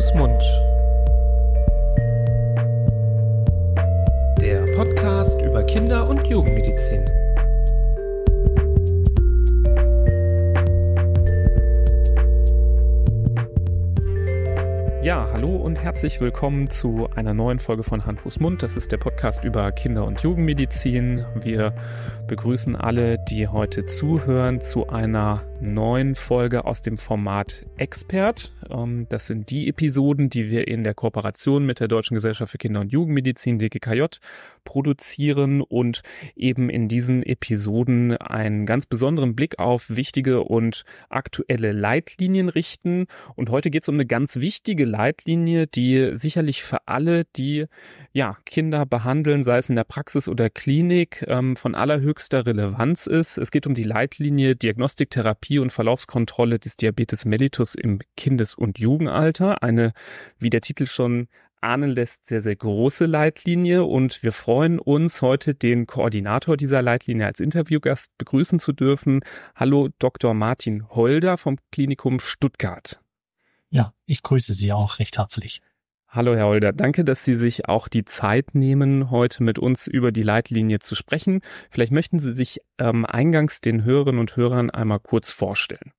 Husmund. Der Podcast über Kinder- und Jugendmedizin. Ja, hallo und herzlich willkommen zu einer neuen Folge von Hand, Fuß, Mund. Das ist der Podcast über Kinder- und Jugendmedizin. Wir begrüßen alle, die heute zuhören, zu einer neuen Folge aus dem Format Expert. Ähm, das sind die Episoden, die wir in der Kooperation mit der Deutschen Gesellschaft für Kinder- und Jugendmedizin DGKJ produzieren und eben in diesen Episoden einen ganz besonderen Blick auf wichtige und aktuelle Leitlinien richten. Und heute geht es um eine ganz wichtige Leitlinie, die sicherlich für alle, die ja, Kinder behandeln, sei es in der Praxis oder Klinik, ähm, von allerhöchster Relevanz ist. Es geht um die Leitlinie Diagnostik, Therapie und Verlaufskontrolle des Diabetes mellitus im Kindes- und Jugendalter. Eine, wie der Titel schon ahnen lässt, sehr, sehr große Leitlinie. Und wir freuen uns, heute den Koordinator dieser Leitlinie als Interviewgast begrüßen zu dürfen. Hallo, Dr. Martin Holder vom Klinikum Stuttgart. Ja, ich grüße Sie auch recht herzlich. Hallo, Herr Holder. Danke, dass Sie sich auch die Zeit nehmen, heute mit uns über die Leitlinie zu sprechen. Vielleicht möchten Sie sich ähm, eingangs den Hörerinnen und Hörern einmal kurz vorstellen.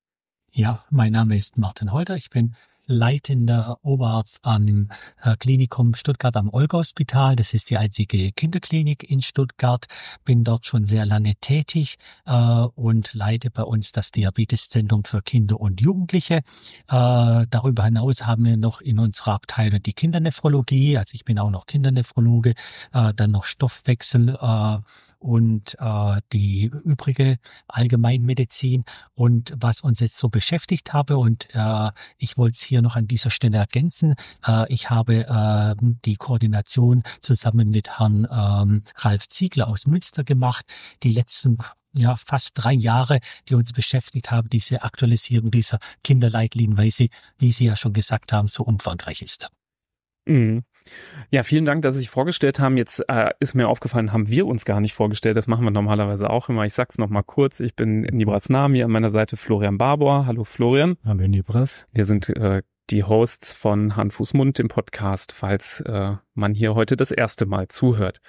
Ja, mein Name ist Martin Holder. Ich bin leitender Oberarzt am äh, Klinikum Stuttgart am Olga-Hospital. Das ist die einzige Kinderklinik in Stuttgart. Bin dort schon sehr lange tätig äh, und leite bei uns das Diabeteszentrum für Kinder und Jugendliche. Äh, darüber hinaus haben wir noch in unserer Abteilung die Kindernephrologie. Also ich bin auch noch Kindernephrologe, äh, dann noch Stoffwechsel äh, und äh, die übrige Allgemeinmedizin. Und was uns jetzt so beschäftigt habe und ich wollte es hier hier noch an dieser Stelle ergänzen. Äh, ich habe ähm, die Koordination zusammen mit Herrn ähm, Ralf Ziegler aus Münster gemacht. Die letzten ja, fast drei Jahre, die uns beschäftigt haben, diese Aktualisierung dieser Kinderleitlinien, weil sie, wie Sie ja schon gesagt haben, so umfangreich ist. Mhm. Ja, vielen Dank, dass Sie sich vorgestellt haben. Jetzt äh, ist mir aufgefallen, haben wir uns gar nicht vorgestellt. Das machen wir normalerweise auch immer. Ich sag's nochmal kurz. Ich bin Nibras Nami, an meiner Seite Florian Barbour. Hallo Florian. Hallo Nibras. Wir sind äh, die Hosts von Hand, Mund, dem Podcast, falls äh, man hier heute das erste Mal zuhört.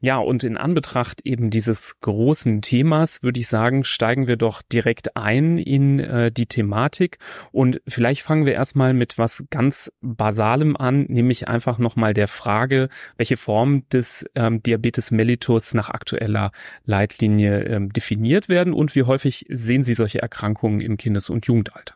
Ja, und in Anbetracht eben dieses großen Themas würde ich sagen, steigen wir doch direkt ein in äh, die Thematik und vielleicht fangen wir erstmal mit was ganz Basalem an, nämlich einfach nochmal der Frage, welche Form des ähm, Diabetes mellitus nach aktueller Leitlinie ähm, definiert werden und wie häufig sehen Sie solche Erkrankungen im Kindes- und Jugendalter?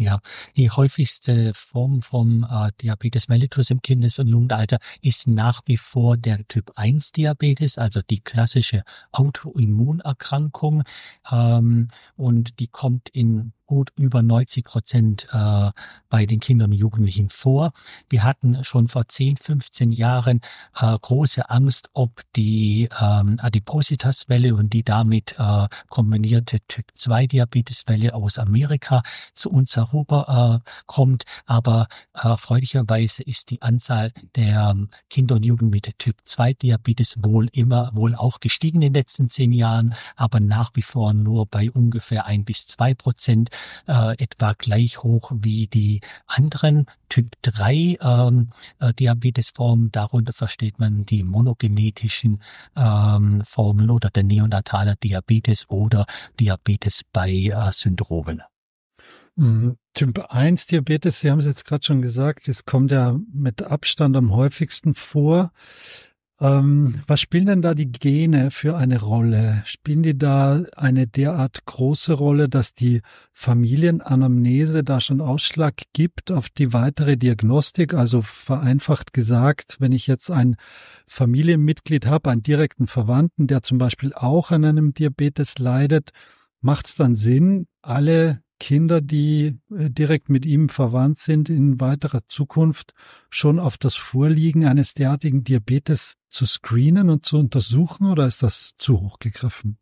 Ja, die häufigste Form vom äh, Diabetes mellitus im Kindes- und Jugendalter ist nach wie vor der Typ-1-Diabetes, also die klassische Autoimmunerkrankung. Ähm, und die kommt in gut über 90 Prozent äh, bei den Kindern und Jugendlichen vor. Wir hatten schon vor 10, 15 Jahren äh, große Angst, ob die ähm, Adipositaswelle und die damit äh, kombinierte Typ-2-Diabeteswelle aus Amerika zu uns herüber äh, kommt. Aber äh, freudigerweise ist die Anzahl der äh, Kinder und Jugend mit Typ-2-Diabetes wohl immer, wohl auch gestiegen in den letzten zehn Jahren, aber nach wie vor nur bei ungefähr ein bis zwei Prozent äh, etwa gleich hoch wie die anderen. Typ 3 ähm, äh, Diabetesformen, darunter versteht man die monogenetischen ähm, Formen oder der neonatale Diabetes oder Diabetes bei äh, Syndromen. Mhm. Typ 1 Diabetes, Sie haben es jetzt gerade schon gesagt, es kommt ja mit Abstand am häufigsten vor. Ähm, was spielen denn da die Gene für eine Rolle? Spielen die da eine derart große Rolle, dass die Familienanamnese da schon Ausschlag gibt auf die weitere Diagnostik? Also vereinfacht gesagt, wenn ich jetzt ein Familienmitglied habe, einen direkten Verwandten, der zum Beispiel auch an einem Diabetes leidet, macht es dann Sinn, alle Kinder, die äh, direkt mit ihm verwandt sind, in weiterer Zukunft schon auf das Vorliegen eines derartigen Diabetes zu screenen und zu untersuchen oder ist das zu hoch gegriffen?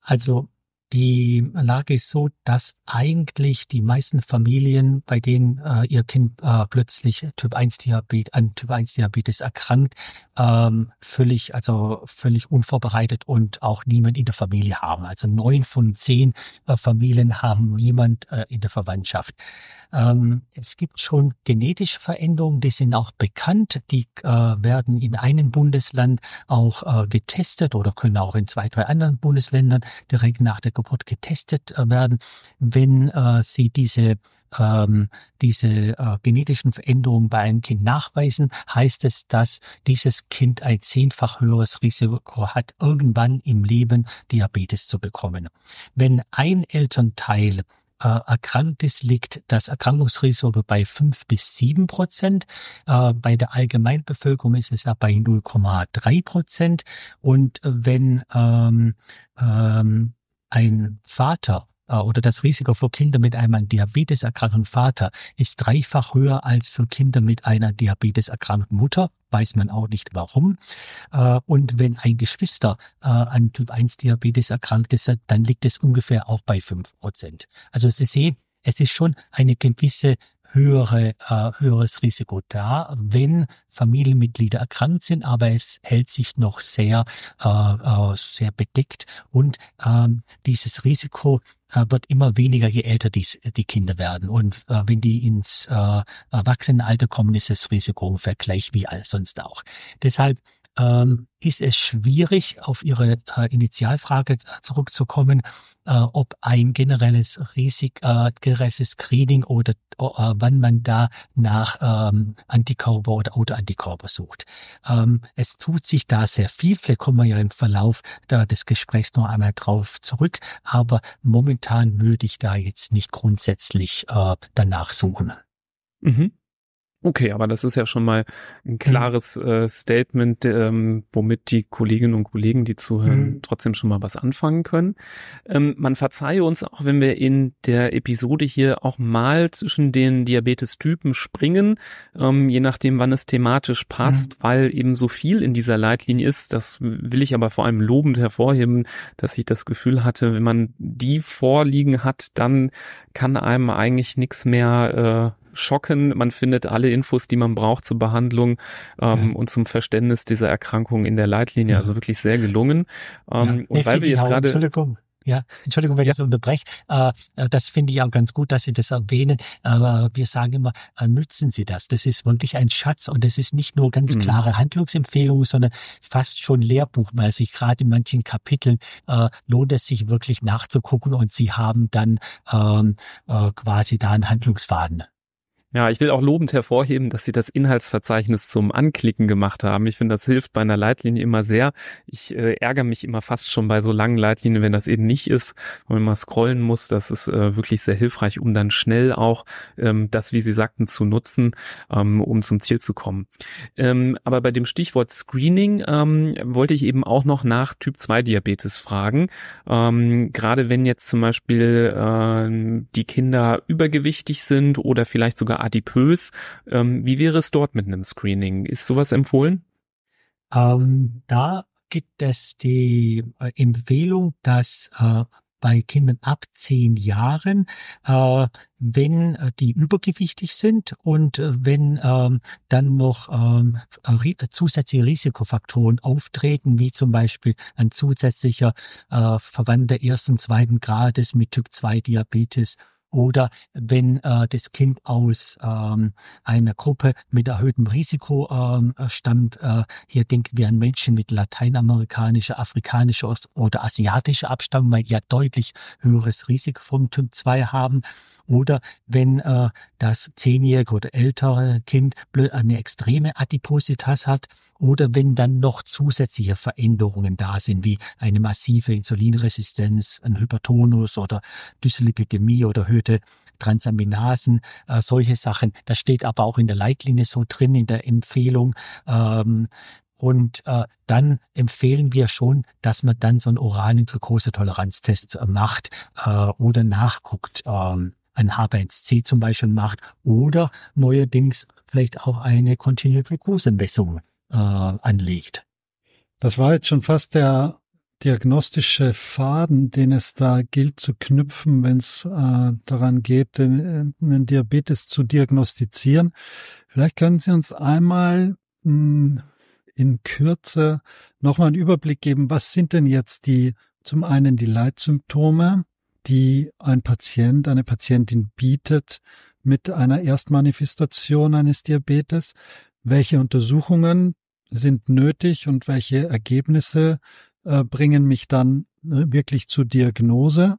Also die Lage ist so, dass eigentlich die meisten Familien, bei denen äh, ihr Kind äh, plötzlich Typ 1 Diabetes, an Typ 1 Diabetes erkrankt, ähm, völlig, also völlig unvorbereitet und auch niemand in der Familie haben. Also neun von zehn äh, Familien haben niemand äh, in der Verwandtschaft. Ähm, es gibt schon genetische Veränderungen, die sind auch bekannt, die äh, werden in einem Bundesland auch äh, getestet oder können auch in zwei, drei anderen Bundesländern direkt nach der Angebot getestet äh, werden, wenn äh, sie diese ähm, diese äh, genetischen Veränderungen bei einem Kind nachweisen, heißt es, dass dieses Kind ein zehnfach höheres Risiko hat, irgendwann im Leben Diabetes zu bekommen. Wenn ein Elternteil äh, erkrankt ist, liegt das Erkrankungsrisiko bei fünf bis sieben Prozent. Äh, bei der Allgemeinbevölkerung ist es ja bei 0,3 Prozent. Und äh, wenn ähm, ähm, ein Vater äh, oder das Risiko für Kinder mit einem Diabetes erkrankten Vater ist dreifach höher als für Kinder mit einer Diabetes erkrankten Mutter. Weiß man auch nicht warum. Äh, und wenn ein Geschwister äh, an Typ 1 Diabetes erkrankt ist, dann liegt es ungefähr auch bei 5 Prozent. Also Sie sehen, es ist schon eine gewisse höhere, äh, höheres Risiko da, wenn Familienmitglieder erkrankt sind, aber es hält sich noch sehr, äh, äh, sehr bedeckt und ähm, dieses Risiko äh, wird immer weniger, je älter dies, die Kinder werden. Und äh, wenn die ins äh, Erwachsenenalter kommen, ist das Risiko ungefähr gleich wie all sonst auch. Deshalb ähm, ist es schwierig, auf Ihre äh, Initialfrage äh, zurückzukommen, äh, ob ein generelles Risik, äh, generelles Screening oder äh, wann man da nach ähm, Antikörper oder Autoantikörper sucht. Ähm, es tut sich da sehr viel, vielleicht kommen wir ja im Verlauf da, des Gesprächs noch einmal drauf zurück, aber momentan würde ich da jetzt nicht grundsätzlich äh, danach suchen. Mhm. Okay, aber das ist ja schon mal ein klares äh, Statement, ähm, womit die Kolleginnen und Kollegen, die zuhören, mhm. trotzdem schon mal was anfangen können. Ähm, man verzeihe uns auch, wenn wir in der Episode hier auch mal zwischen den Diabetes-Typen springen, ähm, je nachdem, wann es thematisch passt, mhm. weil eben so viel in dieser Leitlinie ist. Das will ich aber vor allem lobend hervorheben, dass ich das Gefühl hatte, wenn man die vorliegen hat, dann kann einem eigentlich nichts mehr äh, schocken. Man findet alle Infos, die man braucht zur Behandlung ähm, ja. und zum Verständnis dieser Erkrankung in der Leitlinie. Also wirklich sehr gelungen. Ähm, nee, und weil wir jetzt gerade ja, Entschuldigung, wenn ja. ich das unterbreche. Äh, äh, das finde ich auch ganz gut, dass Sie das erwähnen. Aber wir sagen immer, äh, nützen Sie das. Das ist wirklich ein Schatz und das ist nicht nur ganz mhm. klare Handlungsempfehlungen, sondern fast schon lehrbuchmäßig. Gerade in manchen Kapiteln lohnt es sich wirklich nachzugucken und Sie haben dann ähm, quasi da einen Handlungsfaden. Ja, ich will auch lobend hervorheben, dass Sie das Inhaltsverzeichnis zum Anklicken gemacht haben. Ich finde, das hilft bei einer Leitlinie immer sehr. Ich äh, ärgere mich immer fast schon bei so langen Leitlinien, wenn das eben nicht ist, wenn man mal scrollen muss. Das ist äh, wirklich sehr hilfreich, um dann schnell auch ähm, das, wie Sie sagten, zu nutzen, ähm, um zum Ziel zu kommen. Ähm, aber bei dem Stichwort Screening ähm, wollte ich eben auch noch nach Typ-2-Diabetes fragen. Ähm, gerade wenn jetzt zum Beispiel äh, die Kinder übergewichtig sind oder vielleicht sogar adipös. Ähm, wie wäre es dort mit einem Screening? Ist sowas empfohlen? Ähm, da gibt es die äh, Empfehlung, dass äh, bei Kindern ab zehn Jahren, äh, wenn äh, die übergewichtig sind und äh, wenn ähm, dann noch ähm, äh, zusätzliche Risikofaktoren auftreten, wie zum Beispiel ein zusätzlicher äh, Verwandter ersten, zweiten Grades mit Typ 2 Diabetes oder wenn äh, das Kind aus ähm, einer Gruppe mit erhöhtem Risiko ähm, äh, stammt. Äh, hier denken wir an Menschen mit lateinamerikanischer, afrikanischer oder asiatischer Abstammung, weil die ja deutlich höheres Risiko vom Typ 2 haben. Oder wenn äh, das zehnjährige oder ältere Kind eine extreme Adipositas hat oder wenn dann noch zusätzliche Veränderungen da sind, wie eine massive Insulinresistenz, ein Hypertonus oder Dyslipidemie oder höhere erhöhte Transaminasen, äh, solche Sachen. Das steht aber auch in der Leitlinie so drin, in der Empfehlung. Ähm, und äh, dann empfehlen wir schon, dass man dann so einen oralen Glukosetoleranztest äh, macht äh, oder nachguckt, äh, ein HbA1c zum Beispiel macht oder neuerdings vielleicht auch eine kontinuierliche Glucose-Messung äh, anlegt. Das war jetzt schon fast der diagnostische Faden, den es da gilt zu knüpfen, wenn es äh, daran geht, den, den äh, Diabetes zu diagnostizieren. Vielleicht können Sie uns einmal mh, hm, in Kürze nochmal einen Überblick geben, was sind denn jetzt die, zum einen die Leitsymptome, die ein Patient, eine Patientin bietet mit einer Erstmanifestation eines Diabetes, welche Untersuchungen sind nötig und welche Ergebnisse äh, bringen mich dann ne, wirklich zur Diagnose.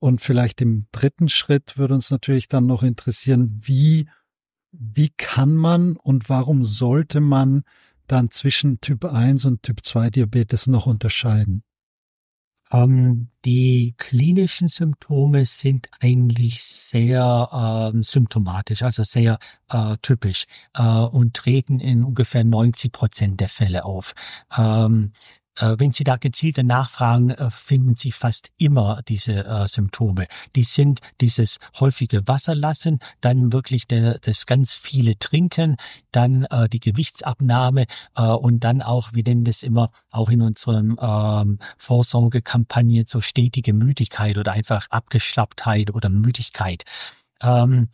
Und vielleicht im dritten Schritt würde uns natürlich dann noch interessieren, wie, wie kann man und warum sollte man dann zwischen Typ 1 und Typ 2 Diabetes noch unterscheiden? Ähm, die klinischen Symptome sind eigentlich sehr ähm, symptomatisch, also sehr äh, typisch äh, und treten in ungefähr 90 Prozent der Fälle auf. Ähm, äh, wenn Sie da gezielte nachfragen, äh, finden Sie fast immer diese äh, Symptome. Die sind dieses häufige Wasserlassen, dann wirklich das ganz viele Trinken, dann die Gewichtsabnahme und dann auch, wir nennen das immer auch in unserem ähm, Vorsorgekampagne, so stetige Müdigkeit oder einfach Abgeschlapptheit oder Müdigkeit. Ähm,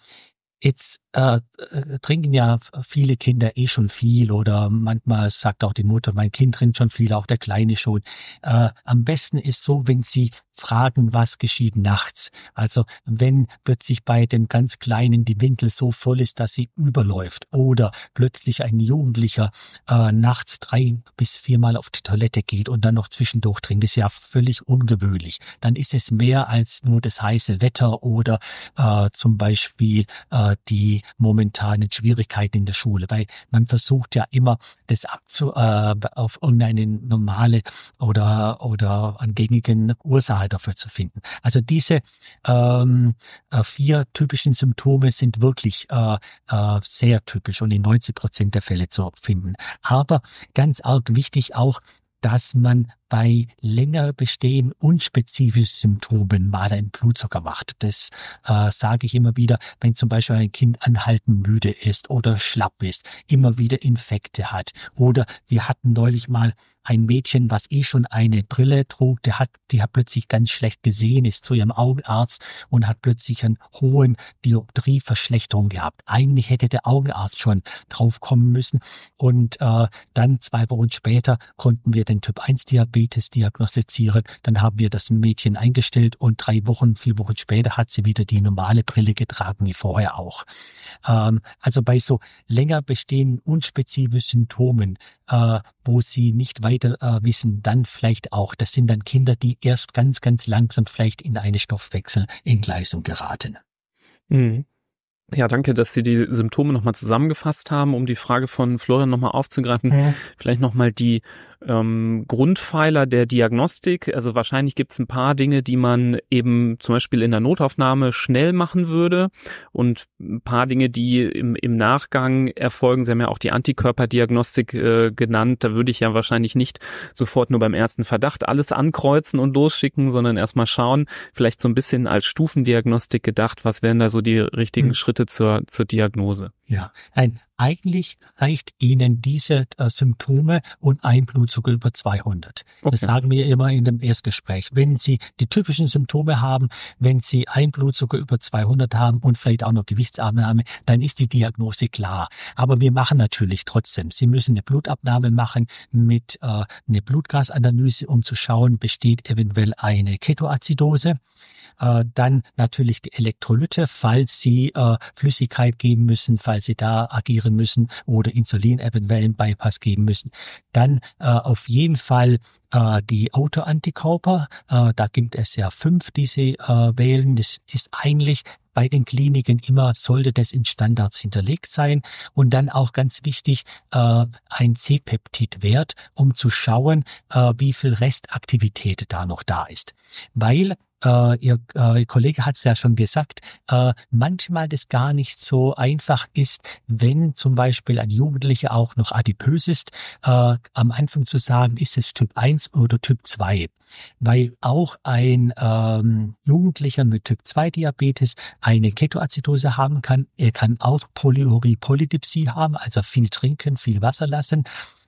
jetzt äh, äh, trinken ja viele Kinder eh schon viel oder manchmal sagt auch die Mutter, mein Kind trinkt schon viel, auch der Kleine schon. Äh, am besten ist so, wenn sie fragen, was geschieht nachts. Also wenn plötzlich bei dem ganz Kleinen die Windel so voll ist, dass sie überläuft oder plötzlich ein Jugendlicher äh, nachts drei bis viermal auf die Toilette geht und dann noch zwischendurch trinkt, ist ja völlig ungewöhnlich. Dann ist es mehr als nur das heiße Wetter oder äh, zum Beispiel äh, die momentanen Schwierigkeiten in der Schule, weil man versucht ja immer, das abzu, äh, auf irgendeine normale oder, oder an gängigen Ursache dafür zu finden. Also diese ähm, äh, vier typischen Symptome sind wirklich äh, äh, sehr typisch und in 90 Prozent der Fälle zu finden. Aber ganz arg wichtig auch, dass man bei länger bestehen unspezifischen Symptomen mal einen Blutzucker macht. Das äh, sage ich immer wieder, wenn zum Beispiel ein Kind anhaltend müde ist oder schlapp ist, immer wieder Infekte hat. Oder wir hatten neulich mal ein Mädchen, was eh schon eine Brille trug, der hat, die hat plötzlich ganz schlecht gesehen, ist zu ihrem Augenarzt und hat plötzlich einen hohen Dioptrieverschlechterung gehabt. Eigentlich hätte der Augenarzt schon drauf kommen müssen. Und äh, dann zwei Wochen später konnten wir den Typ 1 Diabetes diagnostizieren. Dann haben wir das Mädchen eingestellt und drei Wochen, vier Wochen später hat sie wieder die normale Brille getragen, wie vorher auch. Ähm, also bei so länger bestehenden unspezifischen Symptomen, äh, wo sie nicht weiß, weiter äh, wissen, dann vielleicht auch, das sind dann Kinder, die erst ganz, ganz langsam vielleicht in eine Stoffwechselentgleisung geraten. Mhm. Ja, danke, dass Sie die Symptome nochmal zusammengefasst haben, um die Frage von Florian nochmal aufzugreifen. Mhm. Vielleicht nochmal die ähm, Grundpfeiler der Diagnostik. Also wahrscheinlich gibt es ein paar Dinge, die man eben zum Beispiel in der Notaufnahme schnell machen würde und ein paar Dinge, die im, im Nachgang erfolgen. Sie haben ja auch die Antikörperdiagnostik äh, genannt. Da würde ich ja wahrscheinlich nicht sofort nur beim ersten Verdacht alles ankreuzen und losschicken, sondern erstmal schauen, vielleicht so ein bisschen als Stufendiagnostik gedacht, was wären da so die richtigen hm. Schritte zur, zur Diagnose. Ja, ein eigentlich reicht ihnen diese äh, Symptome und ein Blutzucker über 200. Okay. Das sagen wir immer in dem Erstgespräch. Wenn Sie die typischen Symptome haben, wenn Sie ein Blutzucker über 200 haben und vielleicht auch noch Gewichtsabnahme, dann ist die Diagnose klar. Aber wir machen natürlich trotzdem. Sie müssen eine Blutabnahme machen mit äh, eine Blutgasanalyse, um zu schauen, besteht eventuell eine Ketoazidose. Äh, dann natürlich die Elektrolyte, falls Sie äh, Flüssigkeit geben müssen, falls Sie da agieren operieren müssen oder Insulin eventuell einen Bypass geben müssen. Dann äh, auf jeden Fall äh, die Autoantikörper. Äh, da gibt es ja fünf, die sie äh, wählen. Das ist eigentlich bei den Kliniken immer, sollte das in Standards hinterlegt sein. Und dann auch ganz wichtig, äh, ein C-Peptid-Wert, um zu schauen, äh, wie viel Restaktivität da noch da ist. Weil äh, ihr, äh, ihr Kollege hat es ja schon gesagt, äh, manchmal das gar nicht so einfach ist, wenn zum Beispiel ein Jugendlicher auch noch adipös ist, äh, am Anfang zu sagen, ist es Typ 1 oder Typ 2. Weil auch ein ähm, Jugendlicher mit Typ 2 Diabetes eine Ketoacidose haben kann. Er kann auch Polyurie, Polydipsie haben, also viel trinken, viel Wasser lassen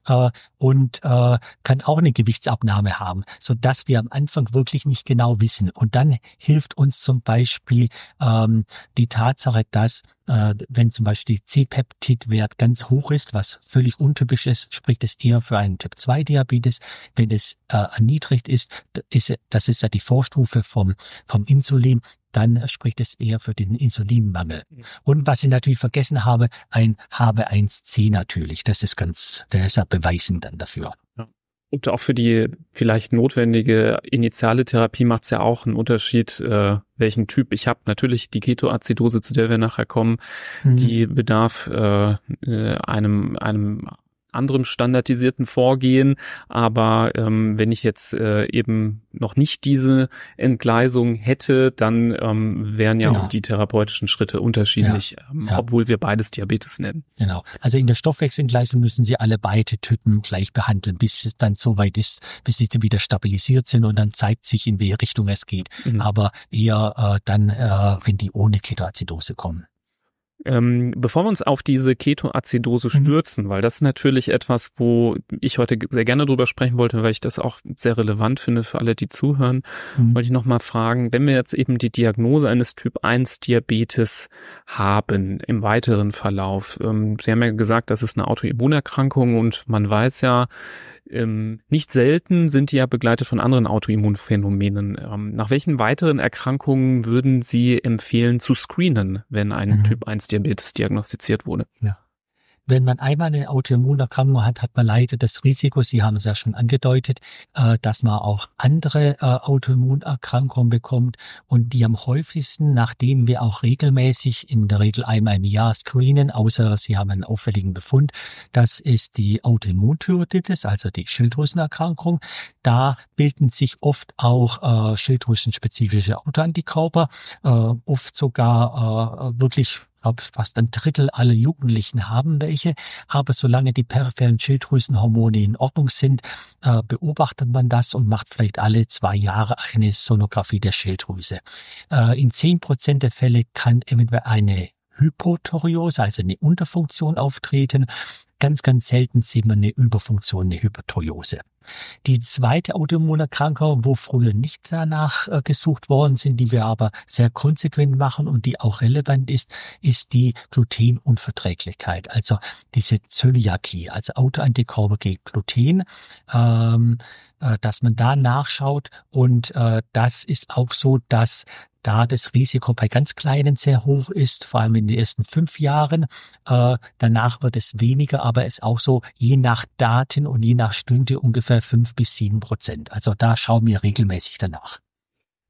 äh, und äh, kann auch eine Gewichtsabnahme haben, so dass wir am Anfang wirklich nicht genau wissen. Und dann hilft uns zum Beispiel ähm, die Tatsache, dass äh, wenn zum Beispiel C-Peptid-Wert ganz hoch ist, was völlig untypisch ist, spricht es eher für einen Typ-2-Diabetes. Wenn es äh, erniedrigt ist, ist, das ist ja die Vorstufe vom, vom Insulin, dann spricht es eher für den Insulinmangel. Mhm. Und was ich natürlich vergessen habe, ein HB1C natürlich. Das ist ganz, der ist ja beweisen dann dafür. Ja. Und auch für die vielleicht notwendige initiale Therapie macht es ja auch einen Unterschied, äh, welchen Typ ich habe. Natürlich die Ketoazidose, zu der wir nachher kommen, mhm. die bedarf äh, äh einem, einem anderem standardisierten Vorgehen. Aber ähm, wenn ich jetzt äh, eben noch nicht diese Entgleisung hätte, dann ähm, wären ja genau. auch die therapeutischen Schritte unterschiedlich, ja. Ähm, ja. obwohl wir beides Diabetes nennen. Genau. Also in der Stoffwechselentgleisung müssen Sie alle beide Typen gleich behandeln, bis es dann so weit ist, bis sie wieder stabilisiert sind und dann zeigt sich, in welche Richtung es geht. Mhm. Aber eher äh, dann, äh, wenn die ohne Ketoazidose kommen. Ähm, bevor wir uns auf diese Ketoacidose mhm. stürzen, mhm. weil das ist natürlich etwas, wo ich heute sehr gerne drüber sprechen wollte, weil ich das auch sehr relevant finde für alle, die zuhören, mhm. wollte ich nochmal fragen, wenn wir jetzt eben die Diagnose eines Typ 1 Diabetes haben im weiteren Verlauf. Ähm, Sie haben ja gesagt, das ist eine Autoimmunerkrankung und man weiß ja, ähm, nicht selten sind die ja begleitet von anderen Autoimmunphänomenen. Ähm, nach welchen weiteren Erkrankungen würden Sie empfehlen zu screenen, wenn ein mhm. Typ 1 Diabetes diagnostiziert wurde? Ja wenn man einmal eine Autoimmunerkrankung hat, hat man leider das Risiko, Sie haben es ja schon angedeutet, äh, dass man auch andere äh, Autoimmunerkrankungen bekommt und die am häufigsten, nachdem wir auch regelmäßig in der Regel einmal im Jahr screenen, außer Sie haben einen auffälligen Befund, das ist die Autoimmuntyroiditis, also die Schilddrüsenerkrankung. Da bilden sich oft auch äh, schilddrüsenspezifische Autoantikörper, äh, oft sogar wirklich glaube, fast ein Drittel aller Jugendlichen haben welche. Aber solange die peripheren Schilddrüsenhormone in Ordnung sind, äh, beobachtet man das und macht vielleicht alle zwei Jahre eine Sonographie der Schilddrüse. Äh, in zehn Prozent der Fälle kann eventuell eine Hypothoriose, also eine Unterfunktion auftreten. Ganz, ganz selten sieht man eine Überfunktion, eine Hypothoriose. Die zweite Autoimmunerkrankung, wo früher nicht danach äh, gesucht worden sind, die wir aber sehr konsequent machen und die auch relevant ist, ist die Glutenunverträglichkeit, also diese Zöliakie, also Autoantikörper gegen Gluten, ähm, äh, dass man da nachschaut und äh, das ist auch so, dass da das Risiko bei ganz Kleinen sehr hoch ist, vor allem in den ersten fünf Jahren. Äh, danach wird es weniger, aber es ist auch so je nach Daten und je nach Stunde ungefähr fünf bis sieben Prozent. Also da schauen wir regelmäßig danach.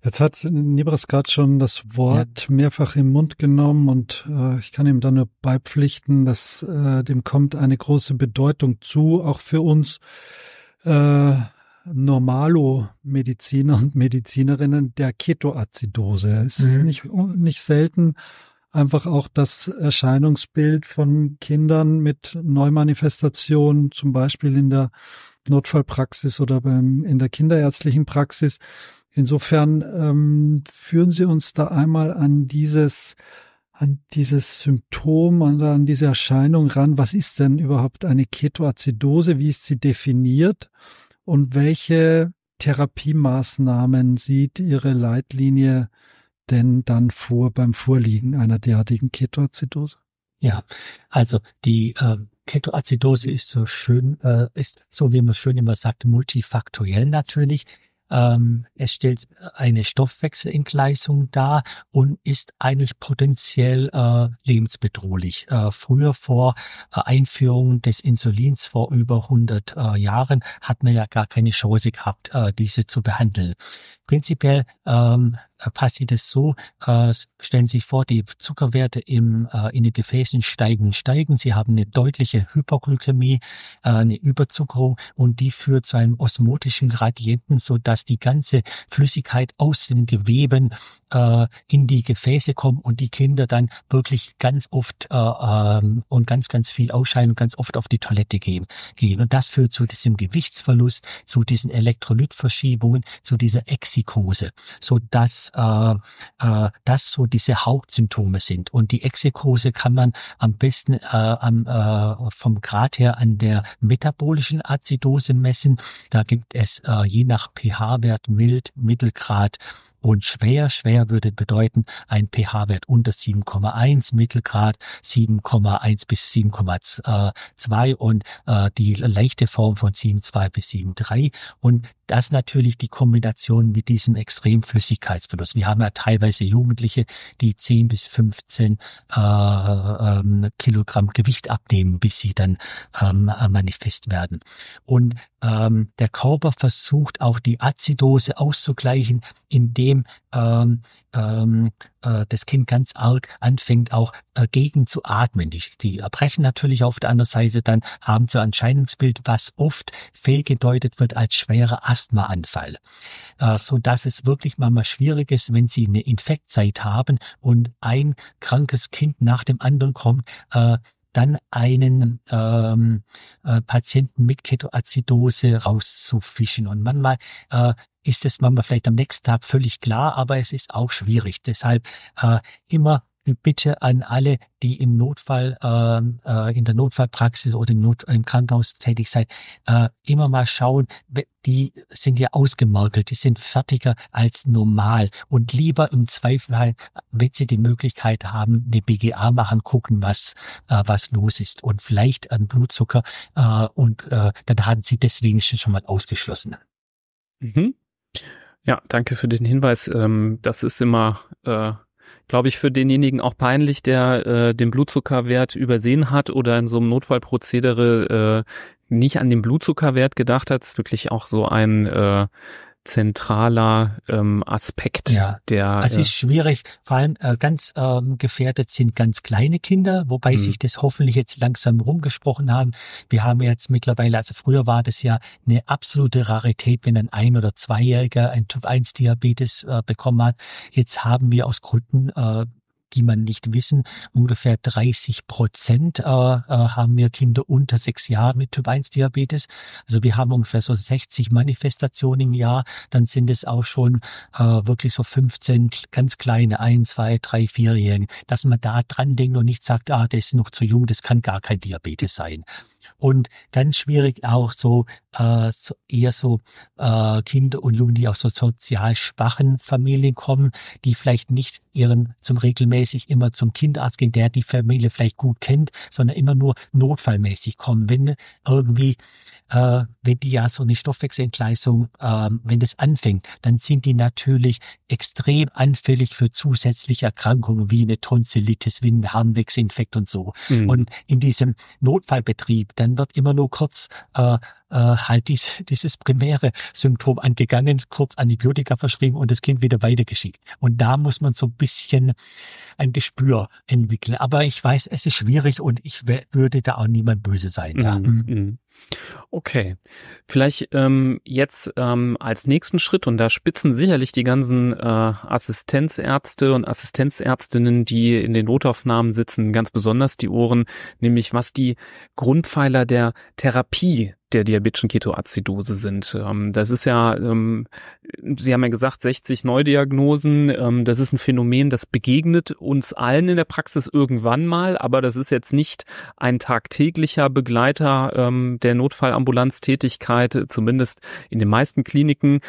Jetzt hat Nibras gerade schon das Wort ja. mehrfach im Mund genommen und äh, ich kann ihm da nur beipflichten, dass äh, dem kommt eine große Bedeutung zu, auch für uns äh, Normalo-Mediziner und Medizinerinnen der Ketoazidose. Es mhm. ist nicht, nicht selten einfach auch das Erscheinungsbild von Kindern mit Neumanifestationen, zum Beispiel in der Notfallpraxis oder beim, in der kinderärztlichen Praxis. Insofern ähm, führen Sie uns da einmal an dieses an dieses Symptom, oder an diese Erscheinung ran. Was ist denn überhaupt eine Ketoazidose? Wie ist sie definiert? und welche Therapiemaßnahmen sieht Ihre Leitlinie denn dann vor beim Vorliegen einer derartigen Ketoazidose? Ja, also die äh, Ketoazidose ist so schön, äh, ist so wie man es schön immer sagt, multifaktoriell natürlich. Ähm, es stellt eine Stoffwechselentgleisung dar und ist eigentlich potenziell äh, lebensbedrohlich. Äh, früher vor äh, Einführung des Insulins vor über 100 äh, Jahren hat man ja gar keine Chance gehabt, äh, diese zu behandeln. Prinzipiell ähm, passiert es so, äh, stellen Sie sich vor, die Zuckerwerte im, äh, in den Gefäßen steigen, steigen. Sie haben eine deutliche Hyperglykämie, äh, eine Überzuckerung und die führt zu einem osmotischen Gradienten, so dass die ganze Flüssigkeit aus den Geweben äh, in die Gefäße kommen und die Kinder dann wirklich ganz oft äh, ähm, und ganz, ganz viel ausscheiden und ganz oft auf die Toilette gehen. gehen. Und das führt zu diesem Gewichtsverlust, zu diesen Elektrolytverschiebungen, zu dieser Exikose, sodass dass äh, äh, das so diese Hauptsymptome sind. Und die Exikose kann man am besten äh, am, äh, vom Grad her an der metabolischen Azidose messen. Da gibt es äh, je nach pH-Wert mild, Mittelgrad und schwer, schwer würde bedeuten ein pH-Wert unter 7,1, Mittelgrad 7,1 bis 7,2 und äh, die leichte Form von 7,2 bis 7,3. Und das natürlich die Kombination mit diesem Extremflüssigkeitsverlust. Wir haben ja teilweise Jugendliche, die 10 bis 15 äh, ähm, Kilogramm Gewicht abnehmen, bis sie dann ähm, manifest werden. Und ähm, der Körper versucht auch die Azidose auszugleichen, indem dem ähm, ähm, äh, das Kind ganz arg anfängt, auch äh, gegen zu atmen. Die, die erbrechen natürlich auf der anderen Seite dann, haben sie ein Scheinungsbild, was oft fehlgedeutet wird als schwerer Asthmaanfall. Äh, so dass es wirklich manchmal schwierig ist, wenn sie eine Infektzeit haben und ein krankes Kind nach dem anderen kommt, äh, dann einen ähm, äh, Patienten mit Ketoazidose rauszufischen. Und manchmal äh, ist es manchmal vielleicht am nächsten Tag völlig klar, aber es ist auch schwierig. Deshalb äh, immer Bitte an alle, die im Notfall, äh, äh, in der Notfallpraxis oder im, Not im Krankenhaus tätig seid, äh, immer mal schauen, die sind ja ausgemerkelt, die sind fertiger als normal. Und lieber im Zweifel halt, wenn sie die Möglichkeit haben, eine BGA machen, gucken, was, äh, was los ist. Und vielleicht an Blutzucker äh, und äh, dann haben sie deswegen schon mal ausgeschlossen. Mhm. Ja, danke für den Hinweis. Ähm, das ist immer äh, glaube ich, für denjenigen auch peinlich, der äh, den Blutzuckerwert übersehen hat oder in so einem Notfallprozedere äh, nicht an den Blutzuckerwert gedacht hat. Das ist wirklich auch so ein äh, zentraler ähm, Aspekt ja. der. Es ist äh, schwierig, vor allem äh, ganz ähm, gefährdet sind ganz kleine Kinder, wobei mhm. sich das hoffentlich jetzt langsam rumgesprochen haben. Wir haben jetzt mittlerweile, also früher war das ja eine absolute Rarität, wenn ein ein- oder zweijähriger ein Typ-1-Diabetes äh, bekommen hat. Jetzt haben wir aus Gründen äh, die man nicht wissen. Ungefähr 30 Prozent äh, äh haben wir Kinder unter sechs Jahren mit Typ-1-Diabetes. Also wir haben ungefähr so 60 Manifestationen im Jahr. Dann sind es auch schon äh, wirklich so 15 ganz kleine, ein, zwei, drei, vierjährigen, dass man da dran denkt und nicht sagt, ah, der ist noch zu jung, das kann gar kein Diabetes sein und ganz schwierig auch so, äh, so eher so äh, Kinder und Jugendliche aus so sozial schwachen Familien kommen, die vielleicht nicht ihren zum regelmäßig immer zum Kinderarzt gehen, der die Familie vielleicht gut kennt, sondern immer nur notfallmäßig kommen, wenn irgendwie äh, wenn die ja so eine Stoffwechselentgleisung, äh, wenn das anfängt, dann sind die natürlich extrem anfällig für zusätzliche Erkrankungen wie eine Tonsillitis, wie ein Harnwegsinfekt und so. Mhm. Und in diesem Notfallbetrieb dann wird immer nur kurz äh, äh, halt dies, dieses primäre Symptom angegangen, kurz Antibiotika verschrieben und das Kind wieder weitergeschickt. Und da muss man so ein bisschen ein Gespür entwickeln. Aber ich weiß, es ist schwierig und ich würde da auch niemand böse sein. Ja. Mhm. mhm. mhm. Okay, vielleicht ähm, jetzt ähm, als nächsten Schritt und da spitzen sicherlich die ganzen äh, Assistenzärzte und Assistenzärztinnen, die in den Notaufnahmen sitzen, ganz besonders die Ohren, nämlich was die Grundpfeiler der Therapie der diabetischen Ketoazidose sind. Ähm, das ist ja, ähm, Sie haben ja gesagt, 60 Neudiagnosen. Ähm, das ist ein Phänomen, das begegnet uns allen in der Praxis irgendwann mal, aber das ist jetzt nicht ein tagtäglicher Begleiter der Notfallambulanztätigkeit, zumindest in den meisten Kliniken,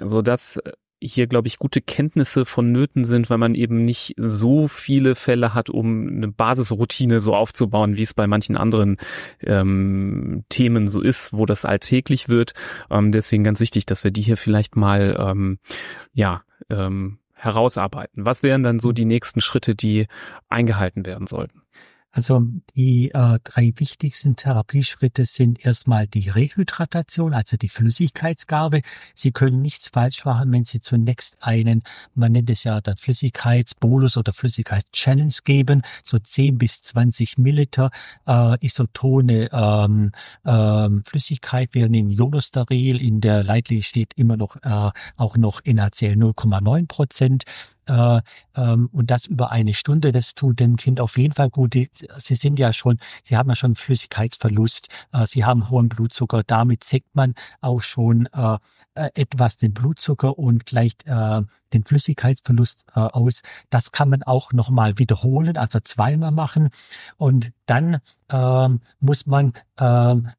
so dass äh, hier, glaube ich, gute Kenntnisse vonnöten sind, weil man eben nicht so viele Fälle hat, um eine Basisroutine so aufzubauen, wie es bei manchen anderen ähm, Themen so ist, wo das alltäglich wird. Ähm, deswegen ganz wichtig, dass wir die hier vielleicht mal ähm, ja ähm, herausarbeiten. Was wären dann so die nächsten Schritte, die eingehalten werden sollten? Also die äh, drei wichtigsten Therapieschritte sind erstmal die Rehydratation, also die Flüssigkeitsgabe. Sie können nichts falsch machen, wenn Sie zunächst einen, man nennt es ja dann Flüssigkeitsbolus oder Flüssigkeitschallenge geben, so 10 bis 20 Milliliter äh, isotone ähm, ähm, Flüssigkeit. Wir nehmen Jodosteril, in der Leitlinie steht immer noch äh, auch noch NaCl 0,9 Prozent äh, ähm, und das über eine Stunde. Das tut dem Kind auf jeden Fall gut. Die, sie sind ja schon, sie haben ja schon Flüssigkeitsverlust, äh, sie haben hohen Blutzucker. Damit senkt man auch schon äh, äh, etwas den Blutzucker und gleicht äh, den Flüssigkeitsverlust äh, aus. Das kann man auch nochmal wiederholen, also zweimal machen. Und dann ähm, muss man ähm,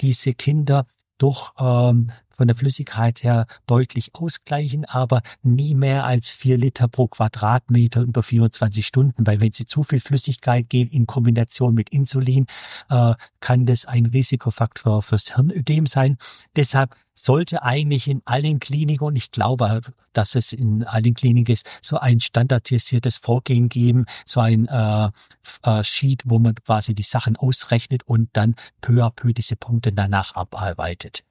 diese Kinder doch ähm, von der Flüssigkeit her deutlich ausgleichen, aber nie mehr als vier Liter pro Quadratmeter über 24 Stunden, weil wenn Sie zu viel Flüssigkeit geben in Kombination mit Insulin, äh, kann das ein Risikofaktor fürs Hirnödem sein. Deshalb sollte eigentlich in allen Kliniken, und ich glaube, dass es in allen Kliniken ist, so ein standardisiertes Vorgehen geben, so ein äh, äh, Sheet, wo man quasi die Sachen ausrechnet und dann peu à peu diese Punkte danach abarbeitet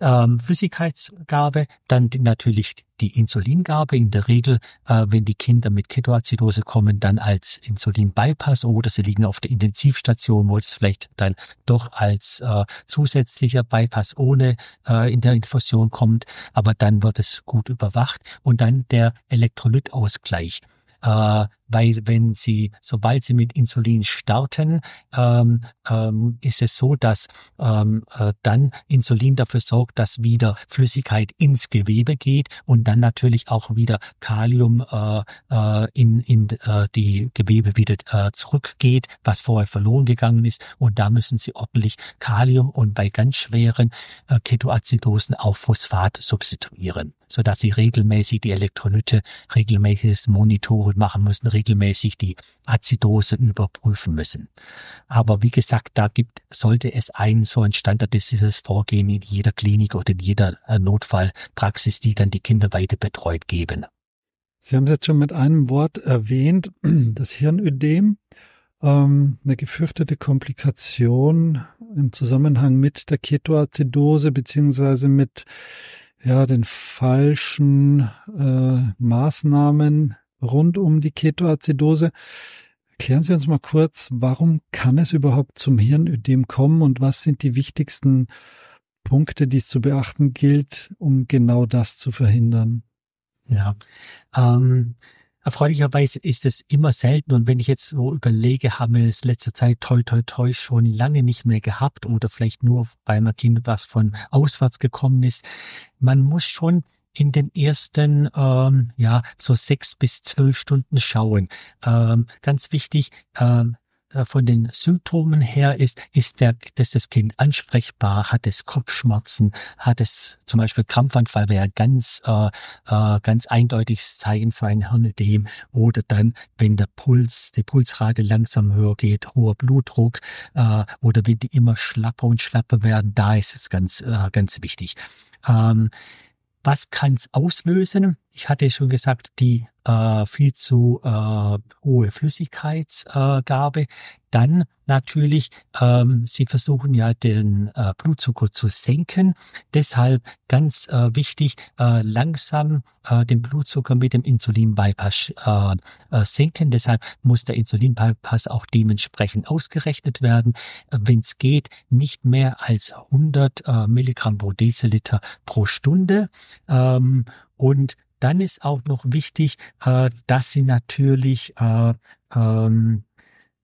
ähm, Flüssigkeitsgabe, dann die, natürlich die Insulingabe. In der Regel, äh, wenn die Kinder mit Ketoazidose kommen, dann als Insulin-Bypass oder sie liegen auf der Intensivstation, wo es vielleicht dann doch als äh, zusätzlicher Bypass ohne äh, in der Infusion kommt. Aber dann wird es gut überwacht und dann der Elektrolytausgleich. Äh, weil wenn sie, sobald sie mit Insulin starten, ähm, ähm, ist es so, dass ähm, äh, dann Insulin dafür sorgt, dass wieder Flüssigkeit ins Gewebe geht und dann natürlich auch wieder Kalium äh, äh, in, in äh, die Gewebe wieder äh, zurückgeht, was vorher verloren gegangen ist. Und da müssen sie ordentlich Kalium und bei ganz schweren äh, Ketoacidosen auf Phosphat substituieren, sodass sie regelmäßig die Elektrolyte, regelmäßiges Monitoren machen müssen, regelmäßig die Azidose überprüfen müssen. Aber wie gesagt, da gibt, sollte es ein so ein standardisiertes Vorgehen in jeder Klinik oder in jeder äh, Notfallpraxis, die dann die Kinder weiter betreut geben. Sie haben es jetzt schon mit einem Wort erwähnt, das Hirnödem, ähm, eine gefürchtete Komplikation im Zusammenhang mit der Ketoazidose beziehungsweise mit ja, den falschen äh, Maßnahmen rund um die Ketoazidose. Erklären Sie uns mal kurz, warum kann es überhaupt zum Hirnödem kommen und was sind die wichtigsten Punkte, die es zu beachten gilt, um genau das zu verhindern? Ja, ähm, erfreulicherweise ist es immer selten und wenn ich jetzt so überlege, haben wir es letzter Zeit toi toi toi schon lange nicht mehr gehabt oder vielleicht nur, weil mein Kind was von auswärts gekommen ist. Man muss schon in den ersten ähm, ja so sechs bis zwölf Stunden schauen. Ähm, ganz wichtig ähm, äh, von den Symptomen her ist, ist der, ist das Kind ansprechbar, hat es Kopfschmerzen, hat es zum Beispiel Krampfanfall wäre ganz, äh, äh ganz eindeutiges Zeichen für ein Hirnödem oder dann, wenn der Puls, die Pulsrate langsam höher geht, hoher Blutdruck äh, oder wenn die immer schlapper und schlapper werden, da ist es ganz, äh, ganz wichtig. Ähm, was kann es auslösen? Ich hatte schon gesagt, die äh, viel zu äh, hohe Flüssigkeitsgabe. Äh, Dann natürlich, ähm, sie versuchen ja den äh, Blutzucker zu senken. Deshalb ganz äh, wichtig, äh, langsam äh, den Blutzucker mit dem Insulin-Bypass äh, äh, senken. Deshalb muss der Insulin-Bypass auch dementsprechend ausgerechnet werden. Äh, Wenn es geht, nicht mehr als 100 äh, Milligramm pro Deziliter pro Stunde. Ähm, und dann ist auch noch wichtig, äh, dass sie natürlich äh, ähm,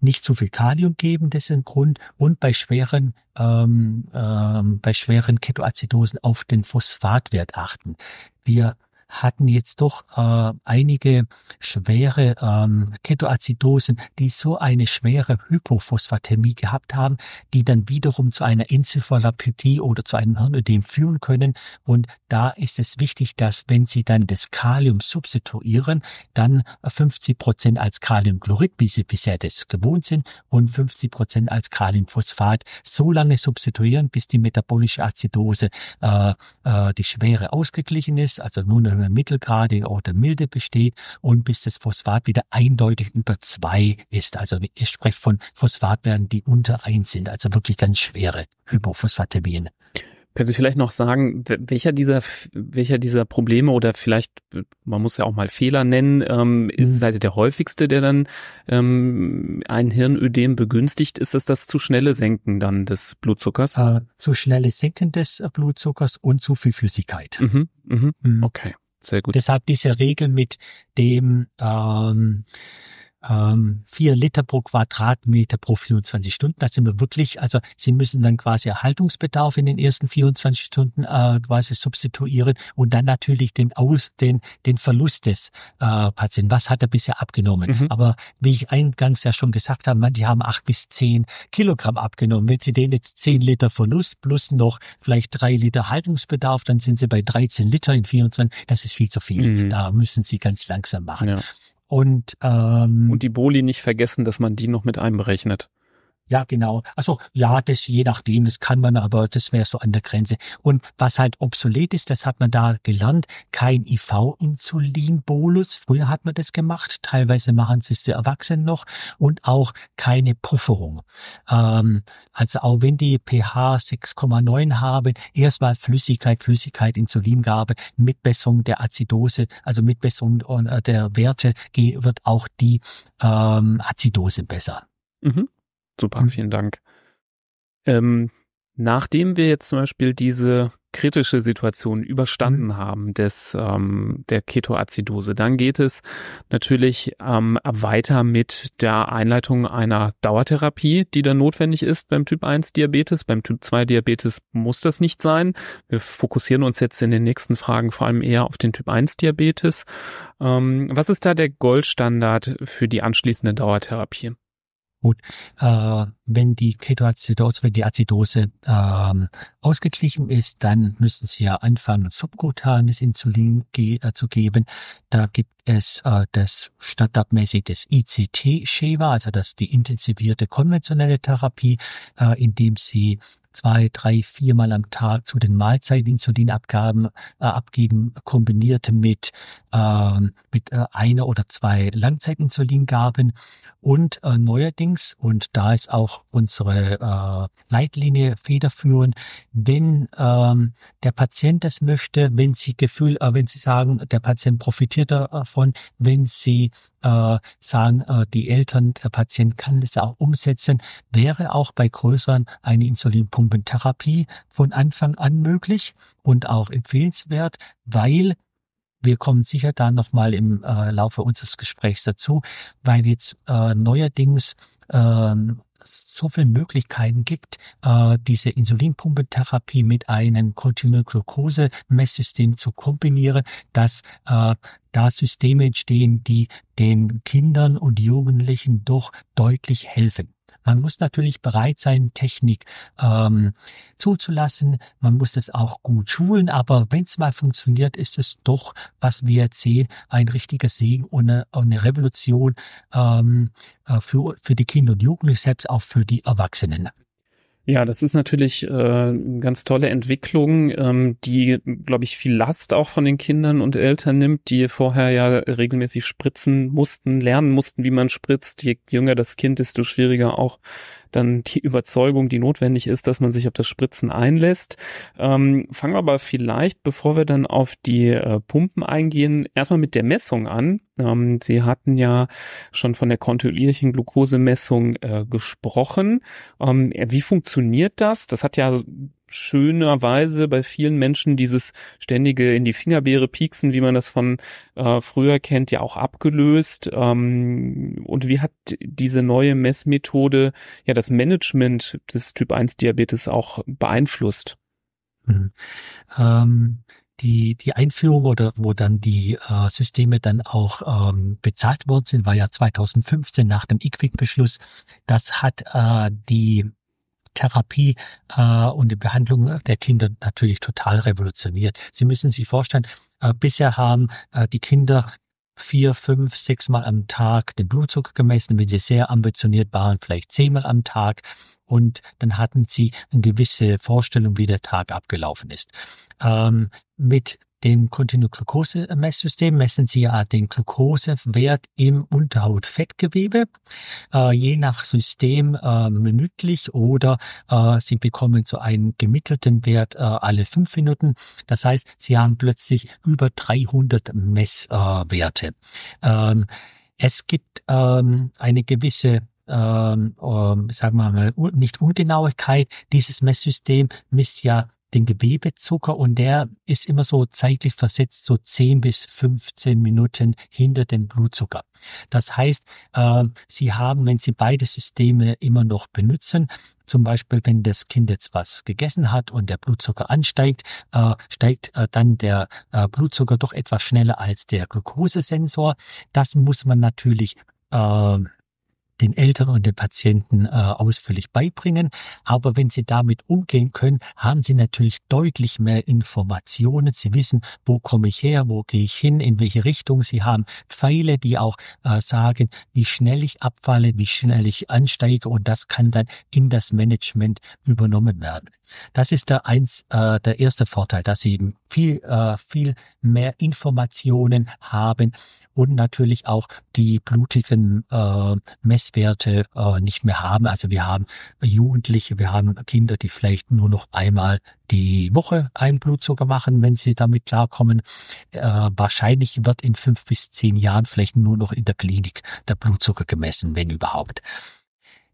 nicht zu viel Kalium geben, das ist ein Grund, und bei schweren, ähm, ähm, bei schweren Ketoacidosen auf den Phosphatwert achten. Wir hatten jetzt doch äh, einige schwere ähm, Ketoacidosen, die so eine schwere Hypophosphatämie gehabt haben, die dann wiederum zu einer Enzephalopathie oder zu einem Hirnödem führen können. Und da ist es wichtig, dass wenn sie dann das Kalium substituieren, dann 50 Prozent als Kaliumchlorid, wie sie bisher das gewohnt sind, und 50 Prozent als Kaliumphosphat so lange substituieren, bis die metabolische Azidose äh, äh, die Schwere ausgeglichen ist, also nur eine einer mittelgradigen oder milde besteht und bis das Phosphat wieder eindeutig über zwei ist. Also ich spreche von Phosphatwerten, die unter eins sind, also wirklich ganz schwere Hypophosphatämien. Können Sie vielleicht noch sagen, welcher dieser, welcher dieser Probleme oder vielleicht, man muss ja auch mal Fehler nennen, ähm, ist mhm. der häufigste, der dann ähm, ein Hirnödem begünstigt? Ist das das zu schnelle Senken dann des Blutzuckers? Äh, zu schnelle Senken des äh, Blutzuckers und zu viel Flüssigkeit. Mhm, mhm, mhm. Okay. Sehr gut. Deshalb diese Regel mit dem ähm, ähm, 4 Liter pro Quadratmeter pro 24 Stunden. Da sind wir wirklich, also Sie müssen dann quasi Erhaltungsbedarf in den ersten 24 Stunden äh, quasi substituieren und dann natürlich den Aus, den, den Verlust des äh, Patienten. Was hat er bisher abgenommen? Mhm. Aber wie ich eingangs ja schon gesagt habe, die haben 8 bis 10 Kilogramm abgenommen. Wenn Sie denen jetzt 10 Liter Verlust plus noch vielleicht 3 Liter Haltungsbedarf, dann sind Sie bei 13 Liter in 24. Das ist viel zu viel. Mhm. Da müssen Sie ganz langsam machen. Ja. Und, ähm, und die Boli nicht vergessen, dass man die noch mit einberechnet. Ja, genau. Also ja, das je nachdem, das kann man, aber das wäre so an der Grenze. Und was halt obsolet ist, das hat man da gelernt, kein iv insulin bolus Früher hat man das gemacht, teilweise machen es die Erwachsenen noch und auch keine Pufferung. Ähm, also auch wenn die pH 6,9 haben, erstmal Flüssigkeit, Flüssigkeit, Insulingabe, Mitbesserung der Azidose, also Mitbesserung äh, der Werte wird auch die ähm, Azidose besser. Mhm. Super, mhm. vielen Dank. Ähm, nachdem wir jetzt zum Beispiel diese kritische Situation überstanden mhm. haben des ähm, der Ketoacidose, dann geht es natürlich ähm, weiter mit der Einleitung einer Dauertherapie, die dann notwendig ist beim Typ 1 Diabetes. Beim Typ 2 Diabetes muss das nicht sein. Wir fokussieren uns jetzt in den nächsten Fragen vor allem eher auf den Typ 1 Diabetes. Ähm, was ist da der Goldstandard für die anschließende Dauertherapie? Gut, äh, wenn die Ketoacidose, wenn die Azidose äh, ausgeglichen ist, dann müssen Sie ja anfangen, subkutanes Insulin ge äh, zu geben. Da gibt es äh, das standardmäßig das ICT-Schema, also das die intensivierte konventionelle Therapie, äh, indem Sie zwei, drei, viermal am Tag zu den Mahlzeitinsulinabgaben äh, abgeben, kombiniert mit, äh, mit äh, einer oder zwei Langzeitinsulingaben. Und äh, neuerdings, und da ist auch unsere äh, Leitlinie federführend, wenn ähm, der Patient das möchte, wenn sie Gefühl, äh, wenn sie sagen, der Patient profitiert davon, wenn sie äh, sagen äh, die Eltern, der Patient kann das auch umsetzen, wäre auch bei größeren eine Insulinpumpentherapie von Anfang an möglich und auch empfehlenswert, weil wir kommen sicher da nochmal im äh, Laufe unseres Gesprächs dazu, weil jetzt äh, neuerdings ähm, so viele Möglichkeiten gibt, äh, diese Insulinpumpentherapie mit einem Continuous Glucose Messsystem zu kombinieren, dass äh, da Systeme entstehen, die den Kindern und Jugendlichen doch deutlich helfen. Man muss natürlich bereit sein, Technik ähm, zuzulassen. Man muss das auch gut schulen. Aber wenn es mal funktioniert, ist es doch, was wir jetzt sehen, ein richtiger Segen und eine, eine Revolution ähm, äh, für, für die Kinder und Jugendlichen, selbst auch für die Erwachsenen. Ja, das ist natürlich äh, eine ganz tolle Entwicklung, ähm, die, glaube ich, viel Last auch von den Kindern und Eltern nimmt, die vorher ja regelmäßig spritzen mussten, lernen mussten, wie man spritzt. Je jünger das Kind, ist, desto schwieriger auch dann die Überzeugung, die notwendig ist, dass man sich auf das Spritzen einlässt. Ähm, fangen wir aber vielleicht, bevor wir dann auf die äh, Pumpen eingehen, erstmal mit der Messung an. Ähm, Sie hatten ja schon von der kontinuierlichen Glukosemessung äh, gesprochen. Ähm, wie funktioniert das? Das hat ja schönerweise bei vielen Menschen dieses ständige in die Fingerbeere pieksen, wie man das von äh, früher kennt, ja auch abgelöst. Ähm, und wie hat diese neue Messmethode ja das Management des Typ 1 Diabetes auch beeinflusst? Mhm. Ähm die, die Einführung oder wo dann die äh, Systeme dann auch ähm, bezahlt worden sind, war ja 2015 nach dem IQWIC-Beschluss. Das hat äh, die Therapie äh, und die Behandlung der Kinder natürlich total revolutioniert. Sie müssen sich vorstellen, äh, bisher haben äh, die Kinder vier, fünf, sechs Mal am Tag den Blutzucker gemessen, wenn sie sehr ambitioniert waren, vielleicht zehnmal am Tag. Und dann hatten sie eine gewisse Vorstellung, wie der Tag abgelaufen ist. Ähm, mit dem Kontinuoglucose-Messsystem messen Sie ja den Glukosewert im Unterhautfettgewebe, äh, je nach System äh, minütlich oder äh, Sie bekommen so einen gemittelten Wert äh, alle fünf Minuten. Das heißt, Sie haben plötzlich über 300 Messwerte. Ähm, es gibt ähm, eine gewisse ähm, ähm sagen wir mal, nicht Ungenauigkeit. Dieses Messsystem misst ja den Gewebezucker und der ist immer so zeitlich versetzt, so 10 bis 15 Minuten hinter dem Blutzucker. Das heißt, äh, Sie haben, wenn Sie beide Systeme immer noch benutzen, zum Beispiel, wenn das Kind jetzt was gegessen hat und der Blutzucker ansteigt, äh, steigt äh, dann der äh, Blutzucker doch etwas schneller als der Glukosesensor. Das muss man natürlich äh, den Eltern und den Patienten äh, ausführlich beibringen. Aber wenn sie damit umgehen können, haben sie natürlich deutlich mehr Informationen. Sie wissen, wo komme ich her, wo gehe ich hin, in welche Richtung. Sie haben Pfeile, die auch äh, sagen, wie schnell ich abfalle, wie schnell ich ansteige. Und das kann dann in das Management übernommen werden. Das ist der eins, äh, der erste Vorteil, dass sie eben viel, äh, viel mehr Informationen haben und natürlich auch die blutigen äh, Messwerte äh, nicht mehr haben. Also wir haben Jugendliche, wir haben Kinder, die vielleicht nur noch einmal die Woche einen Blutzucker machen, wenn sie damit klarkommen. Äh, wahrscheinlich wird in fünf bis zehn Jahren vielleicht nur noch in der Klinik der Blutzucker gemessen, wenn überhaupt.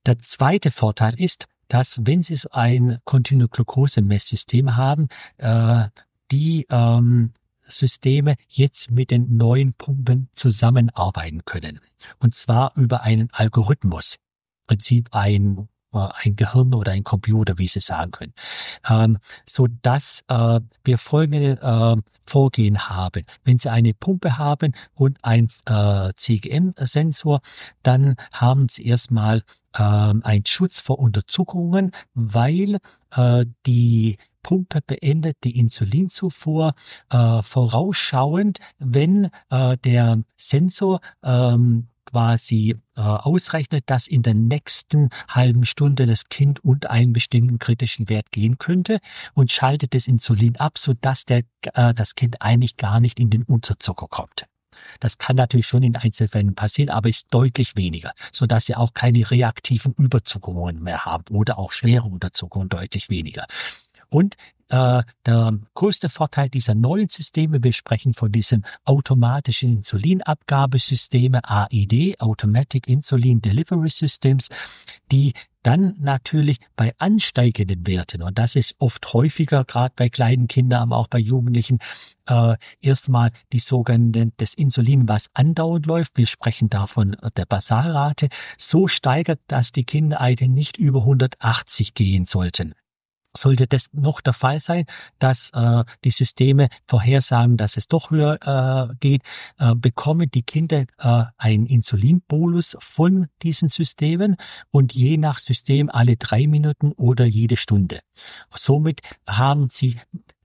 Der zweite Vorteil ist, dass wenn Sie so ein Continuous-Glucose-Messsystem haben, äh, die ähm, Systeme jetzt mit den neuen Pumpen zusammenarbeiten können. Und zwar über einen Algorithmus. Im Prinzip ein, äh, ein Gehirn oder ein Computer, wie Sie sagen können. Ähm, so dass äh, wir folgende äh, Vorgehen haben. Wenn Sie eine Pumpe haben und ein äh, CGM-Sensor, dann haben Sie erstmal ähm, ein Schutz vor Unterzuckungen, weil äh, die Pumpe beendet die Insulinzufuhr äh, vorausschauend, wenn äh, der Sensor ähm, quasi äh, ausrechnet, dass in der nächsten halben Stunde das Kind unter einen bestimmten kritischen Wert gehen könnte und schaltet das Insulin ab, sodass der, äh, das Kind eigentlich gar nicht in den Unterzucker kommt. Das kann natürlich schon in Einzelfällen passieren, aber ist deutlich weniger, sodass sie auch keine reaktiven Überzuckungen mehr haben oder auch schwere Unterzuckungen deutlich weniger. Und äh, der größte Vorteil dieser neuen Systeme, wir sprechen von diesem automatischen Insulinabgabesysteme AID, Automatic Insulin Delivery Systems, die dann natürlich bei ansteigenden Werten, und das ist oft häufiger, gerade bei kleinen Kindern, aber auch bei Jugendlichen, äh, erstmal die sogenannten, das Insulin, was andauernd läuft, wir sprechen davon der Basalrate, so steigert, dass die Kinder eigentlich nicht über 180 gehen sollten sollte das noch der Fall sein, dass äh, die Systeme vorhersagen, dass es doch höher äh, geht, äh, bekommen die Kinder äh, einen Insulinbolus von diesen Systemen und je nach System alle drei Minuten oder jede Stunde. Somit haben sie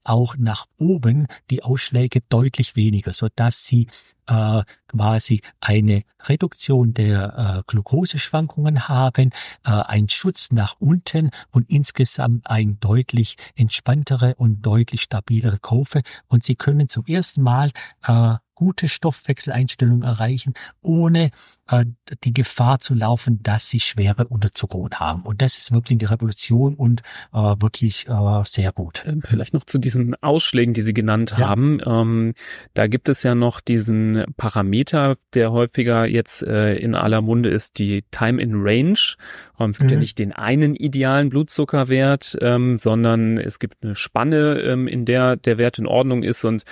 auch nach oben die Ausschläge deutlich weniger, sodass sie äh, quasi eine Reduktion der äh, Glukoseschwankungen haben, äh, ein Schutz nach unten und insgesamt ein deutlich entspanntere und deutlich stabilere Kurve. Und sie können zum ersten Mal äh, gute Stoffwechseleinstellung erreichen, ohne äh, die Gefahr zu laufen, dass sie schwere Unterzuckerung haben. Und das ist wirklich die Revolution und äh, wirklich äh, sehr gut. Ähm, vielleicht noch zu diesen Ausschlägen, die Sie genannt ja. haben. Ähm, da gibt es ja noch diesen Parameter, der häufiger jetzt äh, in aller Munde ist, die Time in Range. Ähm, es gibt mhm. ja nicht den einen idealen Blutzuckerwert, ähm, sondern es gibt eine Spanne, ähm, in der der Wert in Ordnung ist und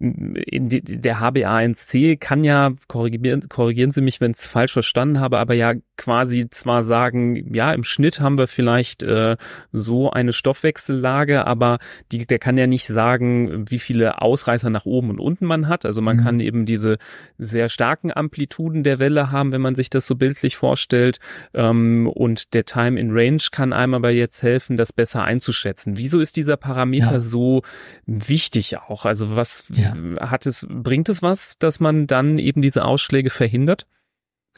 in die, der HbA1c kann ja, korrigieren, korrigieren Sie mich, wenn ich es falsch verstanden habe, aber ja quasi zwar sagen, ja, im Schnitt haben wir vielleicht äh, so eine Stoffwechsellage, aber die, der kann ja nicht sagen, wie viele Ausreißer nach oben und unten man hat. Also man mhm. kann eben diese sehr starken Amplituden der Welle haben, wenn man sich das so bildlich vorstellt. Ähm, und der Time in Range kann einem aber jetzt helfen, das besser einzuschätzen. Wieso ist dieser Parameter ja. so wichtig auch? Also was ja. hat es, bringt es es was, dass man dann eben diese Ausschläge verhindert?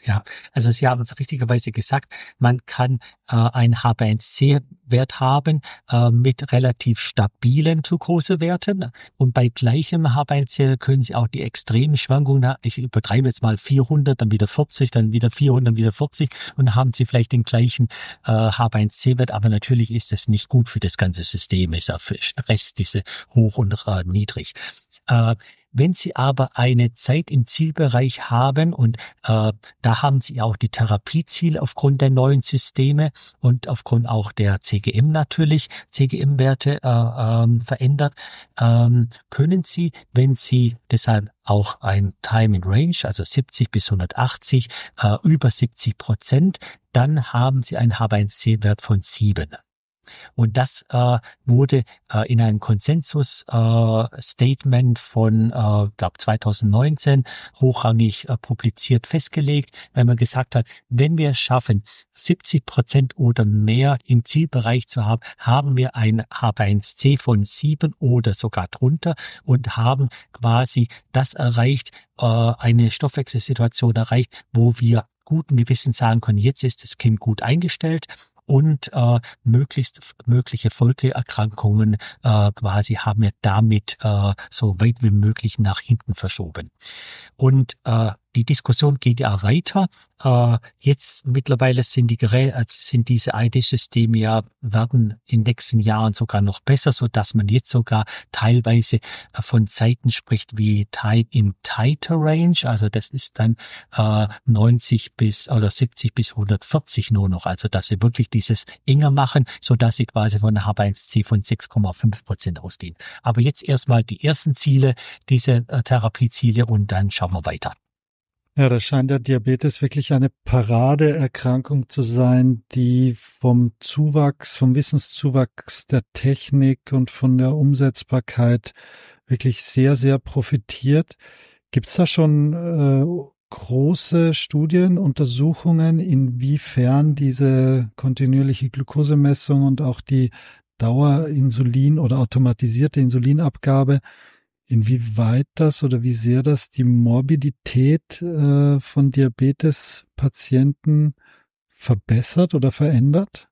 Ja, also Sie haben es richtigerweise gesagt, man kann äh, ein H1C-Wert haben äh, mit relativ stabilen Glukosewerten und bei gleichem H1C können Sie auch die extremen Schwankungen, ich übertreibe jetzt mal 400, dann wieder 40, dann wieder 400, dann wieder 40 und haben Sie vielleicht den gleichen äh, H1C-Wert, aber natürlich ist das nicht gut für das ganze System, ist auch für Stress, diese hoch und äh, niedrig. Äh, wenn Sie aber eine Zeit im Zielbereich haben und äh, da haben Sie auch die Therapieziele aufgrund der neuen Systeme und aufgrund auch der CGM natürlich, CGM-Werte äh, ähm, verändert, ähm, können Sie, wenn Sie deshalb auch ein Time in Range, also 70 bis 180, äh, über 70 Prozent, dann haben Sie einen H1C-Wert von 7. Und das äh, wurde äh, in einem Konsensus-Statement äh, von, äh, glaube 2019 hochrangig äh, publiziert festgelegt, wenn man gesagt hat, wenn wir es schaffen, 70 Prozent oder mehr im Zielbereich zu haben, haben wir ein H1C von sieben oder sogar drunter und haben quasi das erreicht, äh, eine Stoffwechselsituation erreicht, wo wir guten Gewissen sagen können, jetzt ist das Kind gut eingestellt und äh, möglichst mögliche Folgeerkrankungen äh, quasi haben wir damit äh, so weit wie möglich nach hinten verschoben. Und äh, die Diskussion geht ja weiter. Äh, jetzt mittlerweile sind die Geräte, also äh, sind diese ID-Systeme ja, werden in nächsten Jahren sogar noch besser, so dass man jetzt sogar teilweise äh, von Zeiten spricht wie in Tighter Range. Also das ist dann äh, 90 bis oder 70 bis 140 nur noch. Also dass sie wirklich dieses enger machen, so dass sie quasi von H1C von 6,5 Prozent ausgehen. Aber jetzt erstmal die ersten Ziele, diese äh, Therapieziele und dann schauen wir weiter. Ja, da scheint der Diabetes wirklich eine Paradeerkrankung zu sein, die vom Zuwachs, vom Wissenszuwachs der Technik und von der Umsetzbarkeit wirklich sehr, sehr profitiert. Gibt es da schon äh, große Studien, Untersuchungen, inwiefern diese kontinuierliche Glukosemessung und auch die Dauerinsulin oder automatisierte Insulinabgabe inwieweit das oder wie sehr das die Morbidität äh, von Diabetespatienten verbessert oder verändert?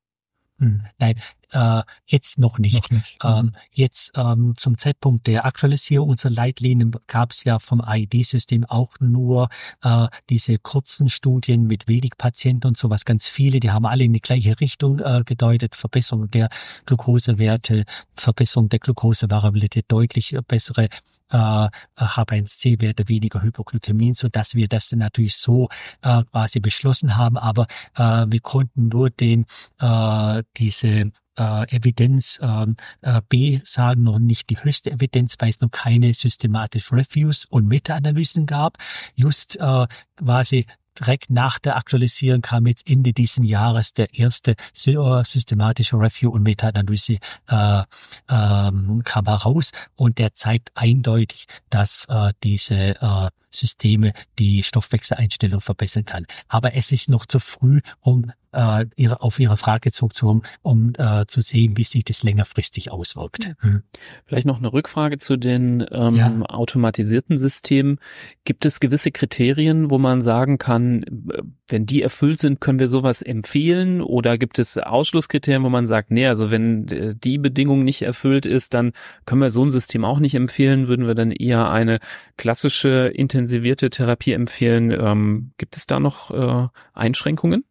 Hm. Nein, äh, jetzt noch nicht. Noch nicht. Ähm, mhm. jetzt ähm, zum Zeitpunkt der Aktualisierung unserer Leitlinien gab es ja vom AID-System auch nur äh, diese kurzen Studien mit wenig Patienten und sowas, ganz viele, die haben alle in die gleiche Richtung äh, gedeutet. Verbesserung der Glukosewerte, Verbesserung der Glukosevariabilität, deutlich äh, bessere äh, H1C-Werte, äh, weniger Hypoglykämie, so dass wir das natürlich so äh, quasi beschlossen haben. Aber äh, wir konnten nur den äh, diese äh, Evidenz ähm, äh, B sagen noch nicht die höchste Evidenz, weil es noch keine systematische Reviews und Meta-Analysen gab. Just äh, quasi direkt nach der Aktualisierung kam jetzt Ende diesen Jahres der erste äh, systematische Review und Meta-Analyse äh, ähm, kam heraus und der zeigt eindeutig, dass äh, diese äh, Systeme die Stoffwechseleinstellung verbessern kann. Aber es ist noch zu früh, um äh, ihre, auf Ihre Frage zurückzukommen, um äh, zu sehen, wie sich das längerfristig auswirkt. Hm. Vielleicht noch eine Rückfrage zu den ähm, ja. automatisierten Systemen. Gibt es gewisse Kriterien, wo man sagen kann, äh, wenn die erfüllt sind, können wir sowas empfehlen oder gibt es Ausschlusskriterien, wo man sagt, nee, also wenn äh, die Bedingung nicht erfüllt ist, dann können wir so ein System auch nicht empfehlen, würden wir dann eher eine klassische intensivierte Therapie empfehlen. Ähm, gibt es da noch äh, Einschränkungen?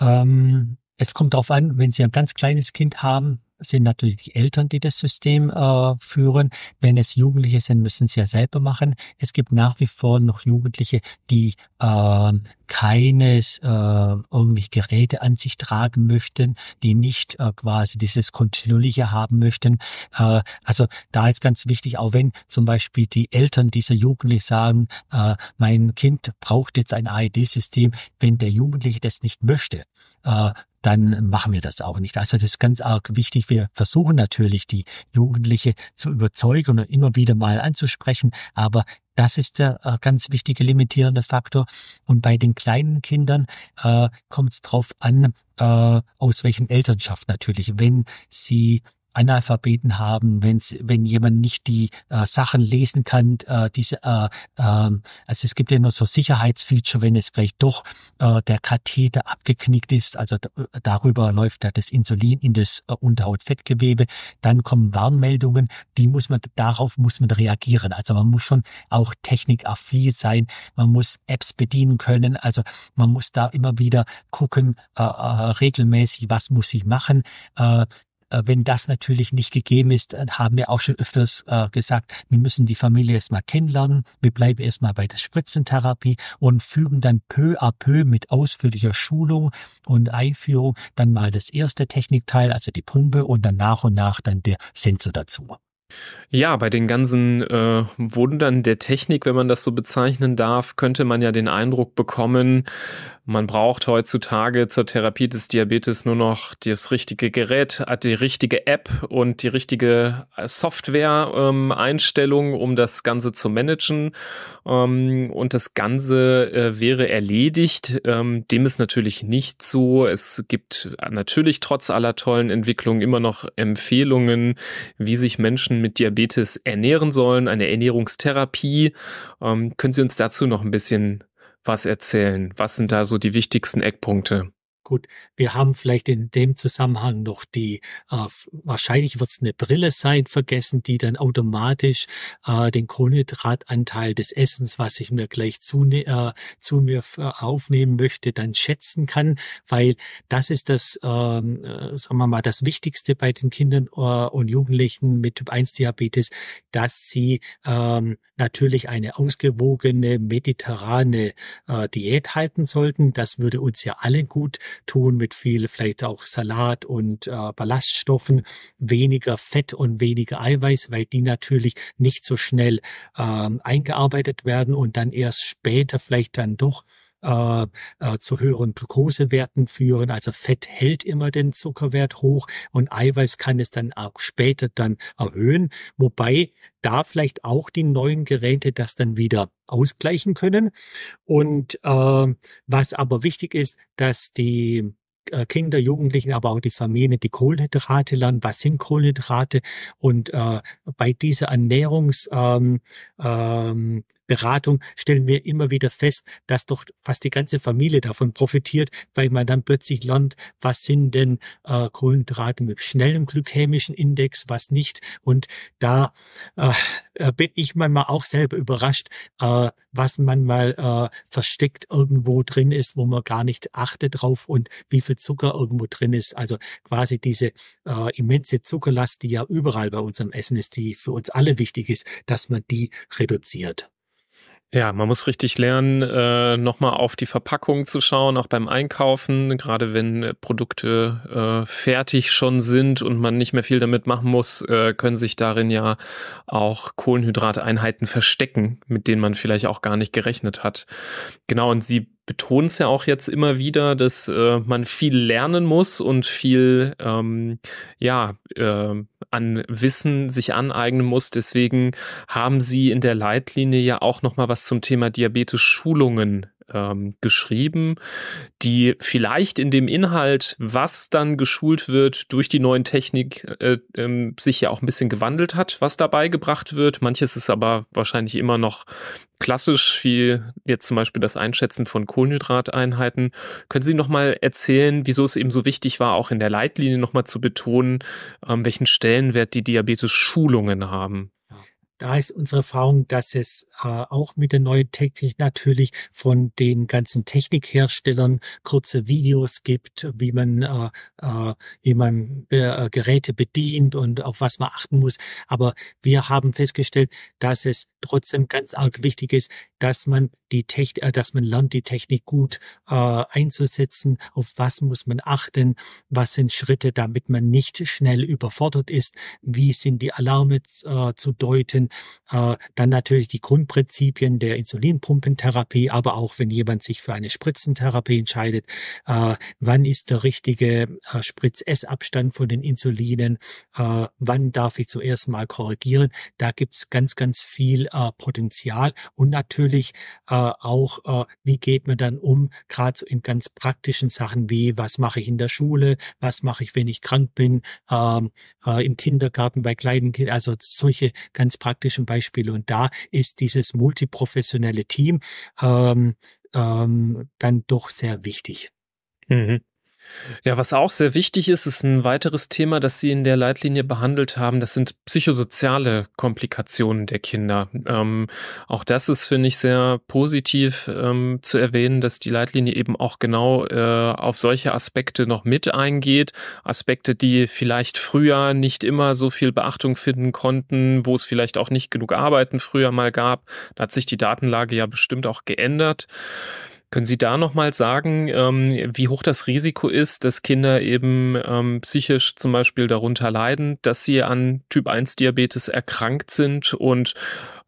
Ähm, es kommt darauf an, wenn Sie ein ganz kleines Kind haben, sind natürlich die Eltern, die das System äh, führen. Wenn es Jugendliche sind, müssen sie ja selber machen. Es gibt nach wie vor noch Jugendliche, die äh, keines äh, irgendwie Geräte an sich tragen möchten, die nicht äh, quasi dieses Kontinuierliche haben möchten. Äh, also da ist ganz wichtig, auch wenn zum Beispiel die Eltern dieser Jugendlichen sagen, äh, mein Kind braucht jetzt ein AED-System, wenn der Jugendliche das nicht möchte, äh, dann machen wir das auch nicht. Also das ist ganz arg wichtig. Wir versuchen natürlich, die Jugendliche zu überzeugen und immer wieder mal anzusprechen, aber das ist der äh, ganz wichtige limitierende Faktor. Und bei den kleinen Kindern äh, kommt es drauf an, äh, aus welchen Elternschaft natürlich. Wenn sie Analphabeten haben, wenn's, wenn jemand nicht die äh, Sachen lesen kann, äh, diese, äh, äh, also es gibt ja nur so Sicherheitsfeature, wenn es vielleicht doch äh, der Katheter abgeknickt ist, also äh, darüber läuft ja das Insulin in das äh, Unterhautfettgewebe, dann kommen Warnmeldungen, die muss man, darauf muss man reagieren. Also man muss schon auch technikaffin sein, man muss Apps bedienen können, also man muss da immer wieder gucken, äh, äh regelmäßig, was muss ich machen, äh, äh, wenn das natürlich nicht gegeben ist, haben wir auch schon öfters äh, gesagt, wir müssen die Familie erstmal kennenlernen, wir bleiben erstmal bei der Spritzentherapie und fügen dann peu à peu mit ausführlicher Schulung und Einführung dann mal das erste Technikteil, also die Pumpe und dann nach und nach dann der Sensor dazu. Ja, bei den ganzen äh, Wundern der Technik, wenn man das so bezeichnen darf, könnte man ja den Eindruck bekommen, man braucht heutzutage zur Therapie des Diabetes nur noch das richtige Gerät, äh, die richtige App und die richtige äh, Software-Einstellung, ähm, um das Ganze zu managen. Ähm, und das Ganze äh, wäre erledigt. Ähm, dem ist natürlich nicht so. Es gibt äh, natürlich trotz aller tollen Entwicklungen immer noch Empfehlungen, wie sich Menschen mit Diabetes ernähren sollen, eine Ernährungstherapie. Ähm, können Sie uns dazu noch ein bisschen was erzählen? Was sind da so die wichtigsten Eckpunkte? Gut, wir haben vielleicht in dem Zusammenhang noch die, äh, wahrscheinlich wird es eine Brille sein, vergessen, die dann automatisch äh, den Kohlenhydratanteil des Essens, was ich mir gleich zu, ne, äh, zu mir äh, aufnehmen möchte, dann schätzen kann, weil das ist das, ähm, äh, sagen wir mal, das Wichtigste bei den Kindern äh, und Jugendlichen mit Typ 1 Diabetes, dass sie ähm, natürlich eine ausgewogene mediterrane Diät halten sollten. Das würde uns ja alle gut tun mit viel vielleicht auch Salat und äh, Ballaststoffen, weniger Fett und weniger Eiweiß, weil die natürlich nicht so schnell ähm, eingearbeitet werden und dann erst später vielleicht dann doch äh, äh, zu höheren Glukosewerten führen. Also Fett hält immer den Zuckerwert hoch und Eiweiß kann es dann auch später dann erhöhen. Wobei da vielleicht auch die neuen Geräte das dann wieder ausgleichen können. Und äh, was aber wichtig ist, dass die äh, Kinder, Jugendlichen, aber auch die Familien die Kohlenhydrate lernen. Was sind Kohlenhydrate? Und äh, bei dieser Ernährungs ähm, ähm, Beratung stellen wir immer wieder fest, dass doch fast die ganze Familie davon profitiert, weil man dann plötzlich lernt, was sind denn äh, Kohlenhydrate mit schnellem glykämischen Index, was nicht. Und da äh, äh, bin ich manchmal auch selber überrascht, äh, was manchmal äh, versteckt irgendwo drin ist, wo man gar nicht achtet drauf und wie viel Zucker irgendwo drin ist. Also quasi diese äh, immense Zuckerlast, die ja überall bei unserem Essen ist, die für uns alle wichtig ist, dass man die reduziert. Ja, man muss richtig lernen, äh, nochmal auf die Verpackung zu schauen, auch beim Einkaufen, gerade wenn äh, Produkte äh, fertig schon sind und man nicht mehr viel damit machen muss, äh, können sich darin ja auch Kohlenhydrateinheiten verstecken, mit denen man vielleicht auch gar nicht gerechnet hat. Genau, und sie betone es ja auch jetzt immer wieder, dass äh, man viel lernen muss und viel ähm, ja äh, an Wissen sich aneignen muss. Deswegen haben Sie in der Leitlinie ja auch noch mal was zum Thema Diabetes-Schulungen ähm, geschrieben, die vielleicht in dem Inhalt, was dann geschult wird, durch die neuen Technik äh, ähm, sich ja auch ein bisschen gewandelt hat, was dabei gebracht wird. Manches ist aber wahrscheinlich immer noch klassisch, wie jetzt zum Beispiel das Einschätzen von Kohlenhydrateinheiten. Können Sie nochmal erzählen, wieso es eben so wichtig war, auch in der Leitlinie nochmal zu betonen, ähm, welchen Stellenwert die Diabetes-Schulungen haben? da ist unsere Erfahrung, dass es äh, auch mit der neuen Technik natürlich von den ganzen Technikherstellern kurze Videos gibt, wie man, äh, äh, wie man äh, Geräte bedient und auf was man achten muss. Aber wir haben festgestellt, dass es trotzdem ganz arg wichtig ist, dass man die Technik, äh, dass man lernt, die Technik gut äh, einzusetzen. Auf was muss man achten? Was sind Schritte, damit man nicht schnell überfordert ist? Wie sind die Alarme äh, zu deuten? Patienten. Äh, dann natürlich die Grundprinzipien der Insulinpumpentherapie, aber auch wenn jemand sich für eine Spritzentherapie entscheidet, äh, wann ist der richtige äh, Spritz-S-Abstand von den Insulinen, äh, wann darf ich zuerst mal korrigieren. Da gibt's ganz, ganz viel äh, Potenzial und natürlich äh, auch, wie geht man dann um, gerade so in ganz praktischen Sachen wie, was mache ich in der Schule, was mache ich, wenn ich krank bin, ähm, im Kindergarten bei kleinen Kindern, also solche ganz praktischen praktischen Beispiele. Und da ist dieses multiprofessionelle Team ähm, ähm, dann doch sehr wichtig. Mhm. Ja, was auch sehr wichtig ist, ist ein weiteres Thema, das Sie in der Leitlinie behandelt haben. Das sind psychosoziale Komplikationen der Kinder. Ähm, auch das ist, finde ich, sehr positiv ähm, zu erwähnen, dass die Leitlinie eben auch genau äh, auf solche Aspekte noch mit eingeht. Aspekte, die vielleicht früher nicht immer so viel Beachtung finden konnten, wo es vielleicht auch nicht genug Arbeiten früher mal gab. Da hat sich die Datenlage ja bestimmt auch geändert. Können Sie da nochmal sagen, ähm, wie hoch das Risiko ist, dass Kinder eben ähm, psychisch zum Beispiel darunter leiden, dass sie an Typ-1-Diabetes erkrankt sind? Und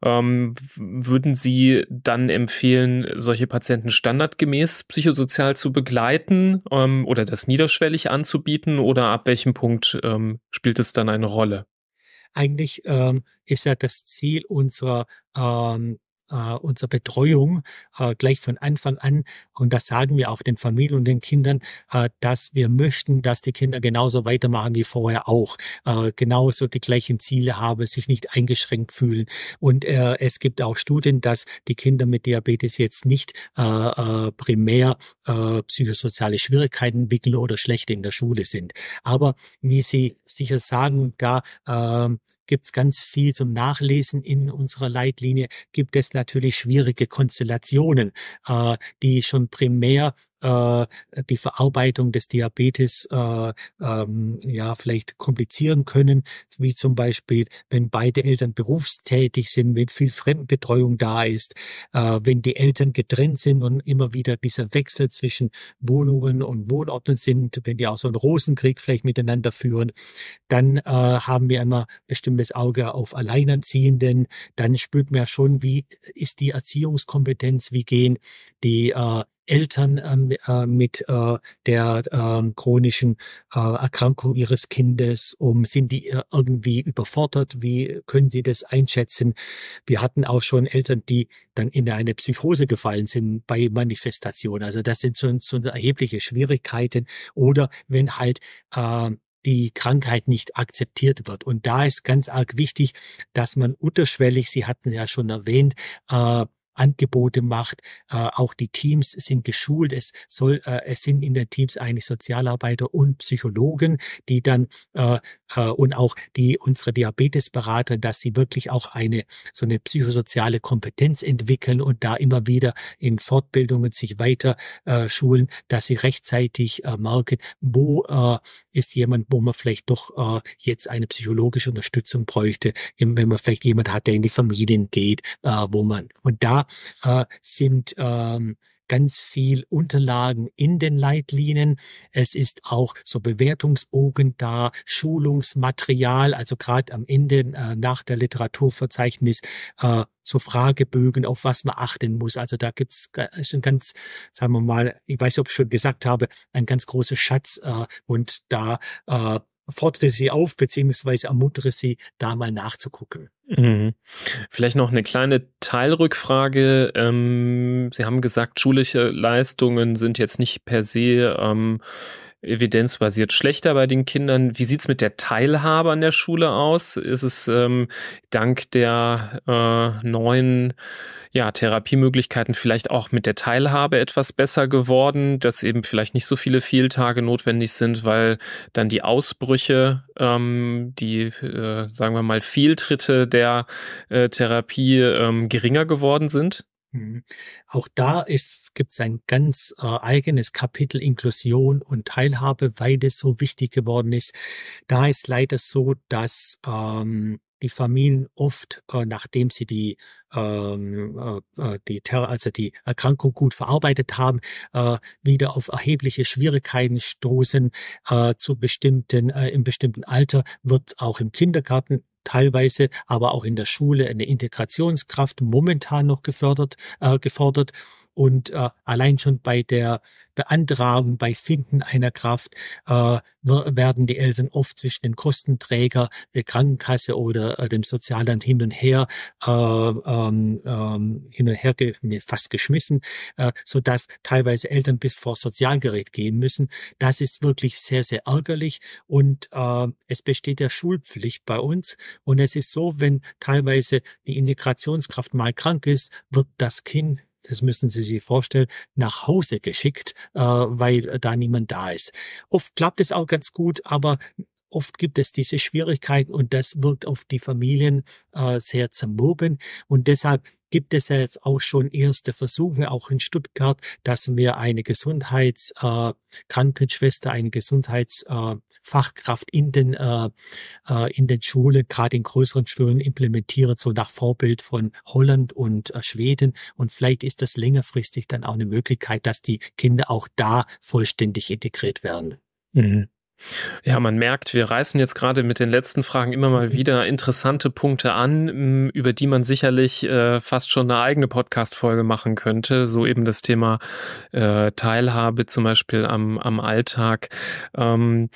ähm, würden Sie dann empfehlen, solche Patienten standardgemäß psychosozial zu begleiten ähm, oder das niederschwellig anzubieten? Oder ab welchem Punkt ähm, spielt es dann eine Rolle? Eigentlich ähm, ist ja das Ziel unserer äh, unsere Betreuung äh, gleich von Anfang an. Und das sagen wir auch den Familien und den Kindern, äh, dass wir möchten, dass die Kinder genauso weitermachen wie vorher auch, äh, genauso die gleichen Ziele haben, sich nicht eingeschränkt fühlen. Und äh, es gibt auch Studien, dass die Kinder mit Diabetes jetzt nicht äh, äh, primär äh, psychosoziale Schwierigkeiten entwickeln oder schlechte in der Schule sind. Aber wie Sie sicher sagen, da äh, gibt es ganz viel zum Nachlesen in unserer Leitlinie, gibt es natürlich schwierige Konstellationen, äh, die schon primär äh, die Verarbeitung des Diabetes äh, ähm, ja vielleicht komplizieren können, wie zum Beispiel, wenn beide Eltern berufstätig sind, wenn viel Fremdbetreuung da ist, äh, wenn die Eltern getrennt sind und immer wieder dieser Wechsel zwischen Wohnungen und Wohnorten sind, wenn die auch so einen Rosenkrieg vielleicht miteinander führen, dann äh, haben wir immer bestimmtes Auge auf Alleinerziehenden, dann spürt man ja schon, wie ist die Erziehungskompetenz, wie gehen die äh, Eltern ähm, äh, mit äh, der ähm, äh, chronischen Erkrankung ihres Kindes um? Sind die äh, irgendwie überfordert? Wie können sie das einschätzen? Wir hatten auch schon Eltern, die dann in eine Psychose gefallen sind bei Manifestation. Also das sind so, so erhebliche Schwierigkeiten. Oder wenn halt ähm, die Krankheit nicht akzeptiert wird. Und da ist ganz arg wichtig, dass man unterschwellig, Sie hatten ja schon erwähnt, äh, Angebote macht. Äh, auch die Teams sind geschult. Es soll, äh, es sind in den Teams eigentlich Sozialarbeiter und Psychologen, die dann äh, äh, und auch die unsere Diabetesberater, dass sie wirklich auch eine so eine psychosoziale Kompetenz entwickeln und da immer wieder in Fortbildungen sich weiter äh, schulen, dass sie rechtzeitig äh, merken, wo äh, ist jemand, wo man vielleicht doch äh, jetzt eine psychologische Unterstützung bräuchte, wenn man vielleicht jemand hat, der in die Familien geht, äh, wo man und da da äh, sind ähm, ganz viel Unterlagen in den Leitlinien. Es ist auch so Bewertungsbogen da, Schulungsmaterial, also gerade am Ende äh, nach der Literaturverzeichnis äh, so Fragebögen, auf was man achten muss. Also da gibt's es ein ganz, sagen wir mal, ich weiß nicht, ob ich schon gesagt habe, ein ganz großer Schatz äh, und da äh, fordere sie auf, beziehungsweise ermuntere sie, da mal nachzugucken. Mhm. Vielleicht noch eine kleine Teilrückfrage. Ähm, sie haben gesagt, schulische Leistungen sind jetzt nicht per se ähm, evidenzbasiert schlechter bei den Kindern. Wie sieht's mit der Teilhabe an der Schule aus? Ist es ähm, dank der äh, neuen ja, Therapiemöglichkeiten vielleicht auch mit der Teilhabe etwas besser geworden, dass eben vielleicht nicht so viele Fehltage notwendig sind, weil dann die Ausbrüche, ähm, die, äh, sagen wir mal, Fehltritte der äh, Therapie ähm, geringer geworden sind? Mhm. Auch da gibt es ein ganz äh, eigenes Kapitel Inklusion und Teilhabe, weil das so wichtig geworden ist. Da ist leider so, dass ähm, die Familien oft, äh, nachdem sie die, ähm, äh, äh die Terror, also die Erkrankung gut verarbeitet haben, äh, wieder auf erhebliche Schwierigkeiten stoßen. Äh, zu bestimmten, äh, im bestimmten Alter wird auch im Kindergarten teilweise aber auch in der Schule eine Integrationskraft momentan noch gefördert, äh, gefordert und äh, allein schon bei der Beantragung, bei Finden einer Kraft äh, werden die Eltern oft zwischen den Kostenträger, der Krankenkasse oder äh, dem Sozialamt hin und her äh, ähm, ähm, hin und her ge fast geschmissen, äh, so dass teilweise Eltern bis vor Sozialgerät gehen müssen. Das ist wirklich sehr sehr ärgerlich und äh, es besteht ja Schulpflicht bei uns und es ist so, wenn teilweise die Integrationskraft mal krank ist, wird das Kind das müssen Sie sich vorstellen, nach Hause geschickt, äh, weil da niemand da ist. Oft klappt es auch ganz gut, aber oft gibt es diese Schwierigkeiten und das wirkt auf die Familien äh, sehr zermürben. Und deshalb gibt es ja jetzt auch schon erste Versuche, auch in Stuttgart, dass wir eine Gesundheitskrankenschwester, äh, eine Gesundheitsfachkraft äh, in den, äh, äh, in den Schulen, gerade in größeren Schulen implementieren, so nach Vorbild von Holland und äh, Schweden. Und vielleicht ist das längerfristig dann auch eine Möglichkeit, dass die Kinder auch da vollständig integriert werden. Mhm. Ja, man merkt, wir reißen jetzt gerade mit den letzten Fragen immer mal mhm. wieder interessante Punkte an, über die man sicherlich äh, fast schon eine eigene Podcast-Folge machen könnte. So eben das Thema äh, Teilhabe zum Beispiel am, am Alltag. Ähm,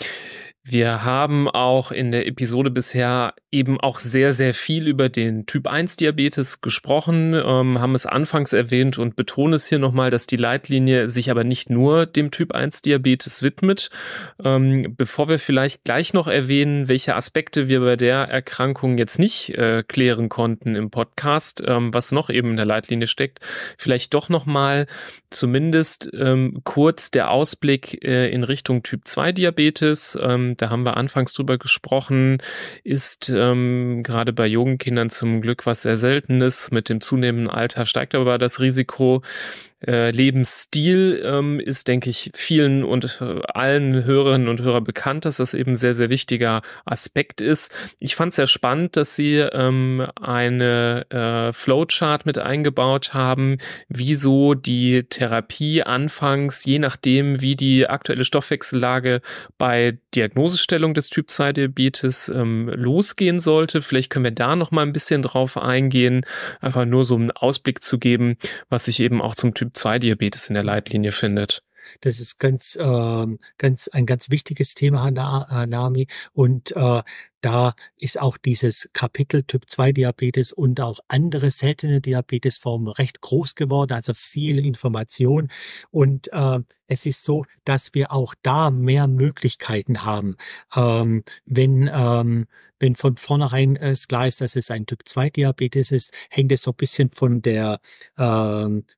wir haben auch in der Episode bisher eben auch sehr, sehr viel über den Typ 1 Diabetes gesprochen, ähm, haben es anfangs erwähnt und betonen es hier nochmal, dass die Leitlinie sich aber nicht nur dem Typ 1 Diabetes widmet. Ähm, bevor wir vielleicht gleich noch erwähnen, welche Aspekte wir bei der Erkrankung jetzt nicht äh, klären konnten im Podcast, ähm, was noch eben in der Leitlinie steckt, vielleicht doch nochmal zumindest ähm, kurz der Ausblick äh, in Richtung Typ 2 Diabetes ähm, da haben wir anfangs drüber gesprochen, ist ähm, gerade bei jungen Kindern zum Glück was sehr Seltenes. Mit dem zunehmenden Alter steigt aber das Risiko, äh, Lebensstil ähm, ist, denke ich, vielen und äh, allen Hörerinnen und Hörern bekannt, dass das eben ein sehr, sehr wichtiger Aspekt ist. Ich fand es sehr spannend, dass Sie ähm, eine äh, Flowchart mit eingebaut haben, wieso die Therapie anfangs, je nachdem, wie die aktuelle Stoffwechsellage bei Diagnosestellung des Typ 2 Diabetes ähm, losgehen sollte. Vielleicht können wir da noch mal ein bisschen drauf eingehen, einfach nur so einen Ausblick zu geben, was sich eben auch zum Typ 2 diabetes in der Leitlinie findet. Das ist ganz, ähm, ganz ein ganz wichtiges Thema, äh, Nami. Und äh, da ist auch dieses Kapitel Typ 2 Diabetes und auch andere seltene Diabetesformen recht groß geworden, also viel Information. Und äh, es ist so, dass wir auch da mehr Möglichkeiten haben. Ähm, wenn ähm, wenn von vornherein es äh, klar ist, dass es ein Typ-2-Diabetes ist, hängt es so ein bisschen von der, äh,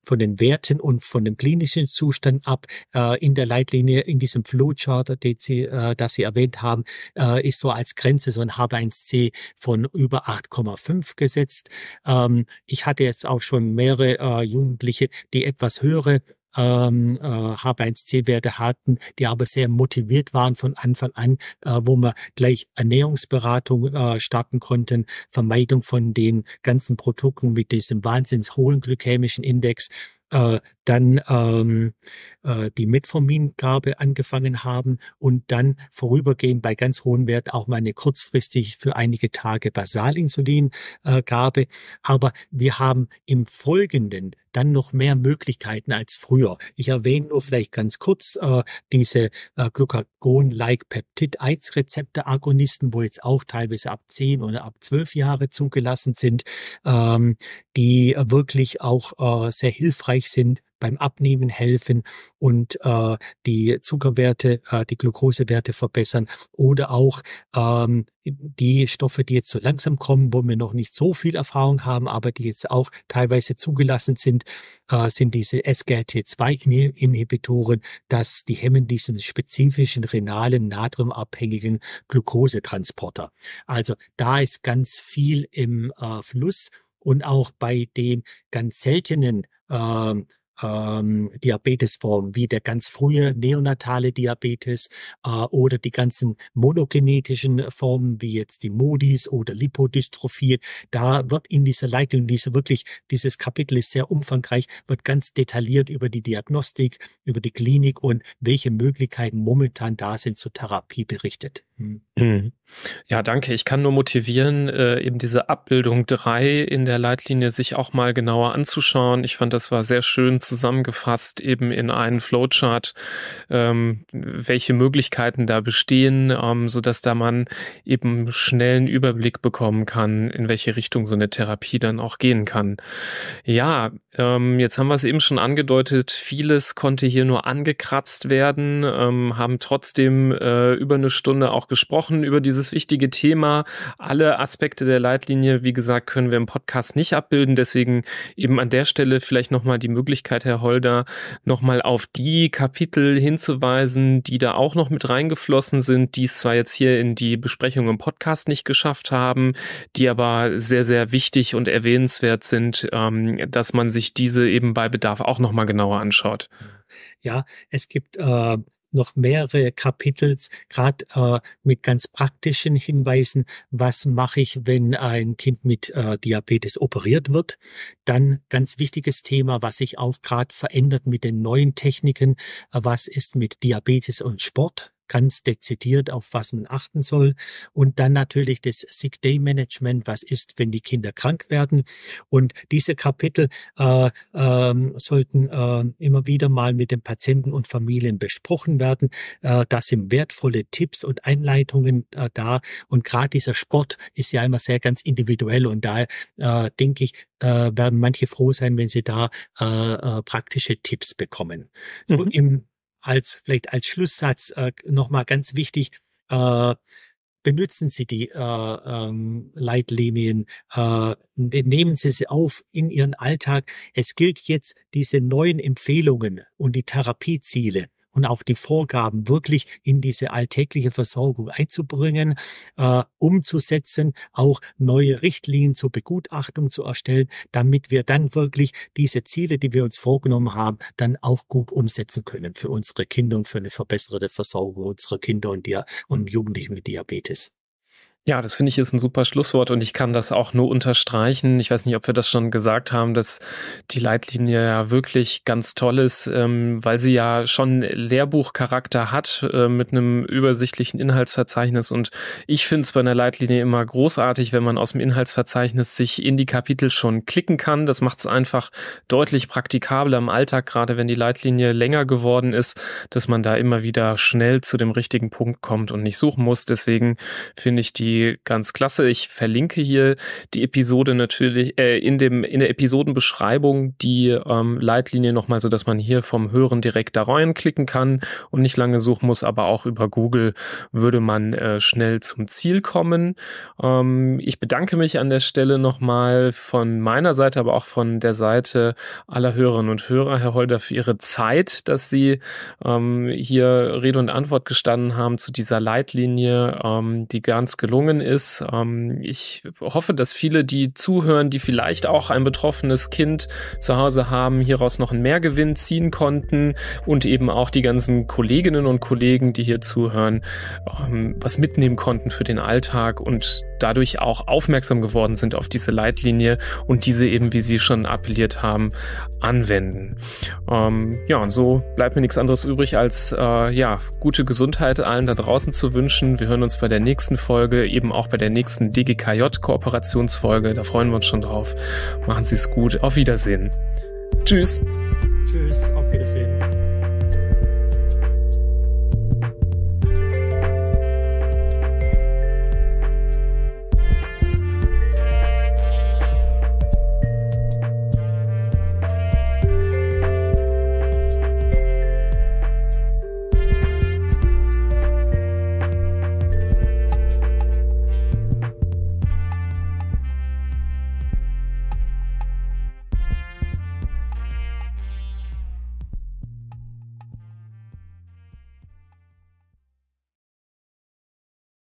von den Werten und von dem klinischen Zustand ab. Äh, in der Leitlinie, in diesem Flowchart, den Sie, äh, das Sie erwähnt haben, äh, ist so als Grenze so ein H1C von über 8,5 gesetzt. Ähm, ich hatte jetzt auch schon mehrere äh, Jugendliche, die etwas höhere ähm, äh, H1C-Werte hatten, die aber sehr motiviert waren von Anfang an, äh, wo man gleich Ernährungsberatung äh, starten konnten, Vermeidung von den ganzen Produkten mit diesem wahnsinns hohen glykämischen Index äh, dann ähm, äh, die Metformingabe angefangen haben und dann vorübergehend bei ganz hohen Wert auch mal eine kurzfristig für einige Tage Basalinsulingabe. Äh, Aber wir haben im Folgenden dann noch mehr Möglichkeiten als früher. Ich erwähne nur vielleicht ganz kurz äh, diese äh, Glucagon-like 1 rezepte agonisten wo jetzt auch teilweise ab 10 oder ab 12 Jahre zugelassen sind, ähm, die wirklich auch äh, sehr hilfreich hilfreich sind, beim Abnehmen helfen und äh, die Zuckerwerte, äh, die Glukosewerte verbessern oder auch ähm, die Stoffe, die jetzt so langsam kommen, wo wir noch nicht so viel Erfahrung haben, aber die jetzt auch teilweise zugelassen sind, äh, sind diese sgrt 2 inhibitoren dass die hemmen diesen spezifischen renalen natriumabhängigen Glukosetransporter. Also da ist ganz viel im äh, Fluss und auch bei den ganz seltenen ähm, ähm, Diabetesformen, wie der ganz frühe neonatale Diabetes äh, oder die ganzen monogenetischen Formen, wie jetzt die Modis oder Lipodystrophie. Da wird in dieser Leitung, diese wirklich, dieses Kapitel ist sehr umfangreich, wird ganz detailliert über die Diagnostik, über die Klinik und welche Möglichkeiten momentan da sind zur Therapie berichtet. Hm. Hm. Ja, danke. Ich kann nur motivieren, äh, eben diese Abbildung drei in der Leitlinie sich auch mal genauer anzuschauen. Ich fand, das war sehr schön zusammengefasst eben in einen Flowchart, ähm, welche Möglichkeiten da bestehen, ähm, sodass da man eben schnellen Überblick bekommen kann, in welche Richtung so eine Therapie dann auch gehen kann. Ja, ähm, jetzt haben wir es eben schon angedeutet, vieles konnte hier nur angekratzt werden, ähm, haben trotzdem äh, über eine Stunde auch gesprochen über dieses wichtige Thema. Alle Aspekte der Leitlinie, wie gesagt, können wir im Podcast nicht abbilden, deswegen eben an der Stelle vielleicht nochmal die Möglichkeit, Möglichkeit, Herr Holder, nochmal auf die Kapitel hinzuweisen, die da auch noch mit reingeflossen sind, die es zwar jetzt hier in die Besprechung im Podcast nicht geschafft haben, die aber sehr, sehr wichtig und erwähnenswert sind, ähm, dass man sich diese eben bei Bedarf auch nochmal genauer anschaut. Ja, es gibt äh, noch mehrere Kapitels, gerade äh, mit ganz praktischen Hinweisen, was mache ich, wenn ein Kind mit äh, Diabetes operiert wird. Dann ganz wichtiges Thema, was sich auch gerade verändert mit den neuen Techniken, äh, was ist mit Diabetes und Sport ganz dezidiert, auf was man achten soll. Und dann natürlich das Sick Day Management, was ist, wenn die Kinder krank werden. Und diese Kapitel äh, ähm, sollten äh, immer wieder mal mit den Patienten und Familien besprochen werden. Äh, da sind wertvolle Tipps und Einleitungen äh, da. Und gerade dieser Sport ist ja immer sehr ganz individuell. Und da äh, denke ich, äh, werden manche froh sein, wenn sie da äh, äh, praktische Tipps bekommen. So mhm. im als vielleicht als Schlusssatz äh, nochmal ganz wichtig, äh, benutzen Sie die äh, ähm, Leitlinien, äh, ne-, nehmen Sie sie auf in Ihren Alltag. Es gilt jetzt diese neuen Empfehlungen und die Therapieziele und auch die Vorgaben wirklich in diese alltägliche Versorgung einzubringen, äh, umzusetzen, auch neue Richtlinien zur Begutachtung zu erstellen, damit wir dann wirklich diese Ziele, die wir uns vorgenommen haben, dann auch gut umsetzen können für unsere Kinder und für eine verbesserte Versorgung unserer Kinder und, der, und Jugendlichen mit Diabetes. Ja, das finde ich ist ein super Schlusswort und ich kann das auch nur unterstreichen. Ich weiß nicht, ob wir das schon gesagt haben, dass die Leitlinie ja wirklich ganz toll ist, ähm, weil sie ja schon Lehrbuchcharakter hat äh, mit einem übersichtlichen Inhaltsverzeichnis. Und ich finde es bei einer Leitlinie immer großartig, wenn man aus dem Inhaltsverzeichnis sich in die Kapitel schon klicken kann. Das macht es einfach deutlich praktikabler im Alltag, gerade wenn die Leitlinie länger geworden ist, dass man da immer wieder schnell zu dem richtigen Punkt kommt und nicht suchen muss. Deswegen finde ich die ganz klasse. Ich verlinke hier die Episode natürlich äh, in dem in der Episodenbeschreibung die ähm, Leitlinie nochmal, so dass man hier vom Hören direkt da rein klicken kann und nicht lange suchen muss, aber auch über Google würde man äh, schnell zum Ziel kommen. Ähm, ich bedanke mich an der Stelle nochmal von meiner Seite, aber auch von der Seite aller Hörerinnen und Hörer, Herr Holder, für Ihre Zeit, dass Sie ähm, hier Rede und Antwort gestanden haben zu dieser Leitlinie, ähm, die ganz gelungen gelungen ist. Ähm, ich hoffe, dass viele, die zuhören, die vielleicht auch ein betroffenes Kind zu Hause haben, hieraus noch einen Mehrgewinn ziehen konnten und eben auch die ganzen Kolleginnen und Kollegen, die hier zuhören, ähm, was mitnehmen konnten für den Alltag und dadurch auch aufmerksam geworden sind auf diese Leitlinie und diese eben, wie Sie schon appelliert haben, anwenden. Ähm, ja, und so bleibt mir nichts anderes übrig, als äh, ja, gute Gesundheit allen da draußen zu wünschen. Wir hören uns bei der nächsten Folge, eben auch bei der nächsten DGKJ-Kooperationsfolge. Da freuen wir uns schon drauf. Machen Sie es gut. Auf Wiedersehen. Tschüss. Tschüss. Auf Wiedersehen.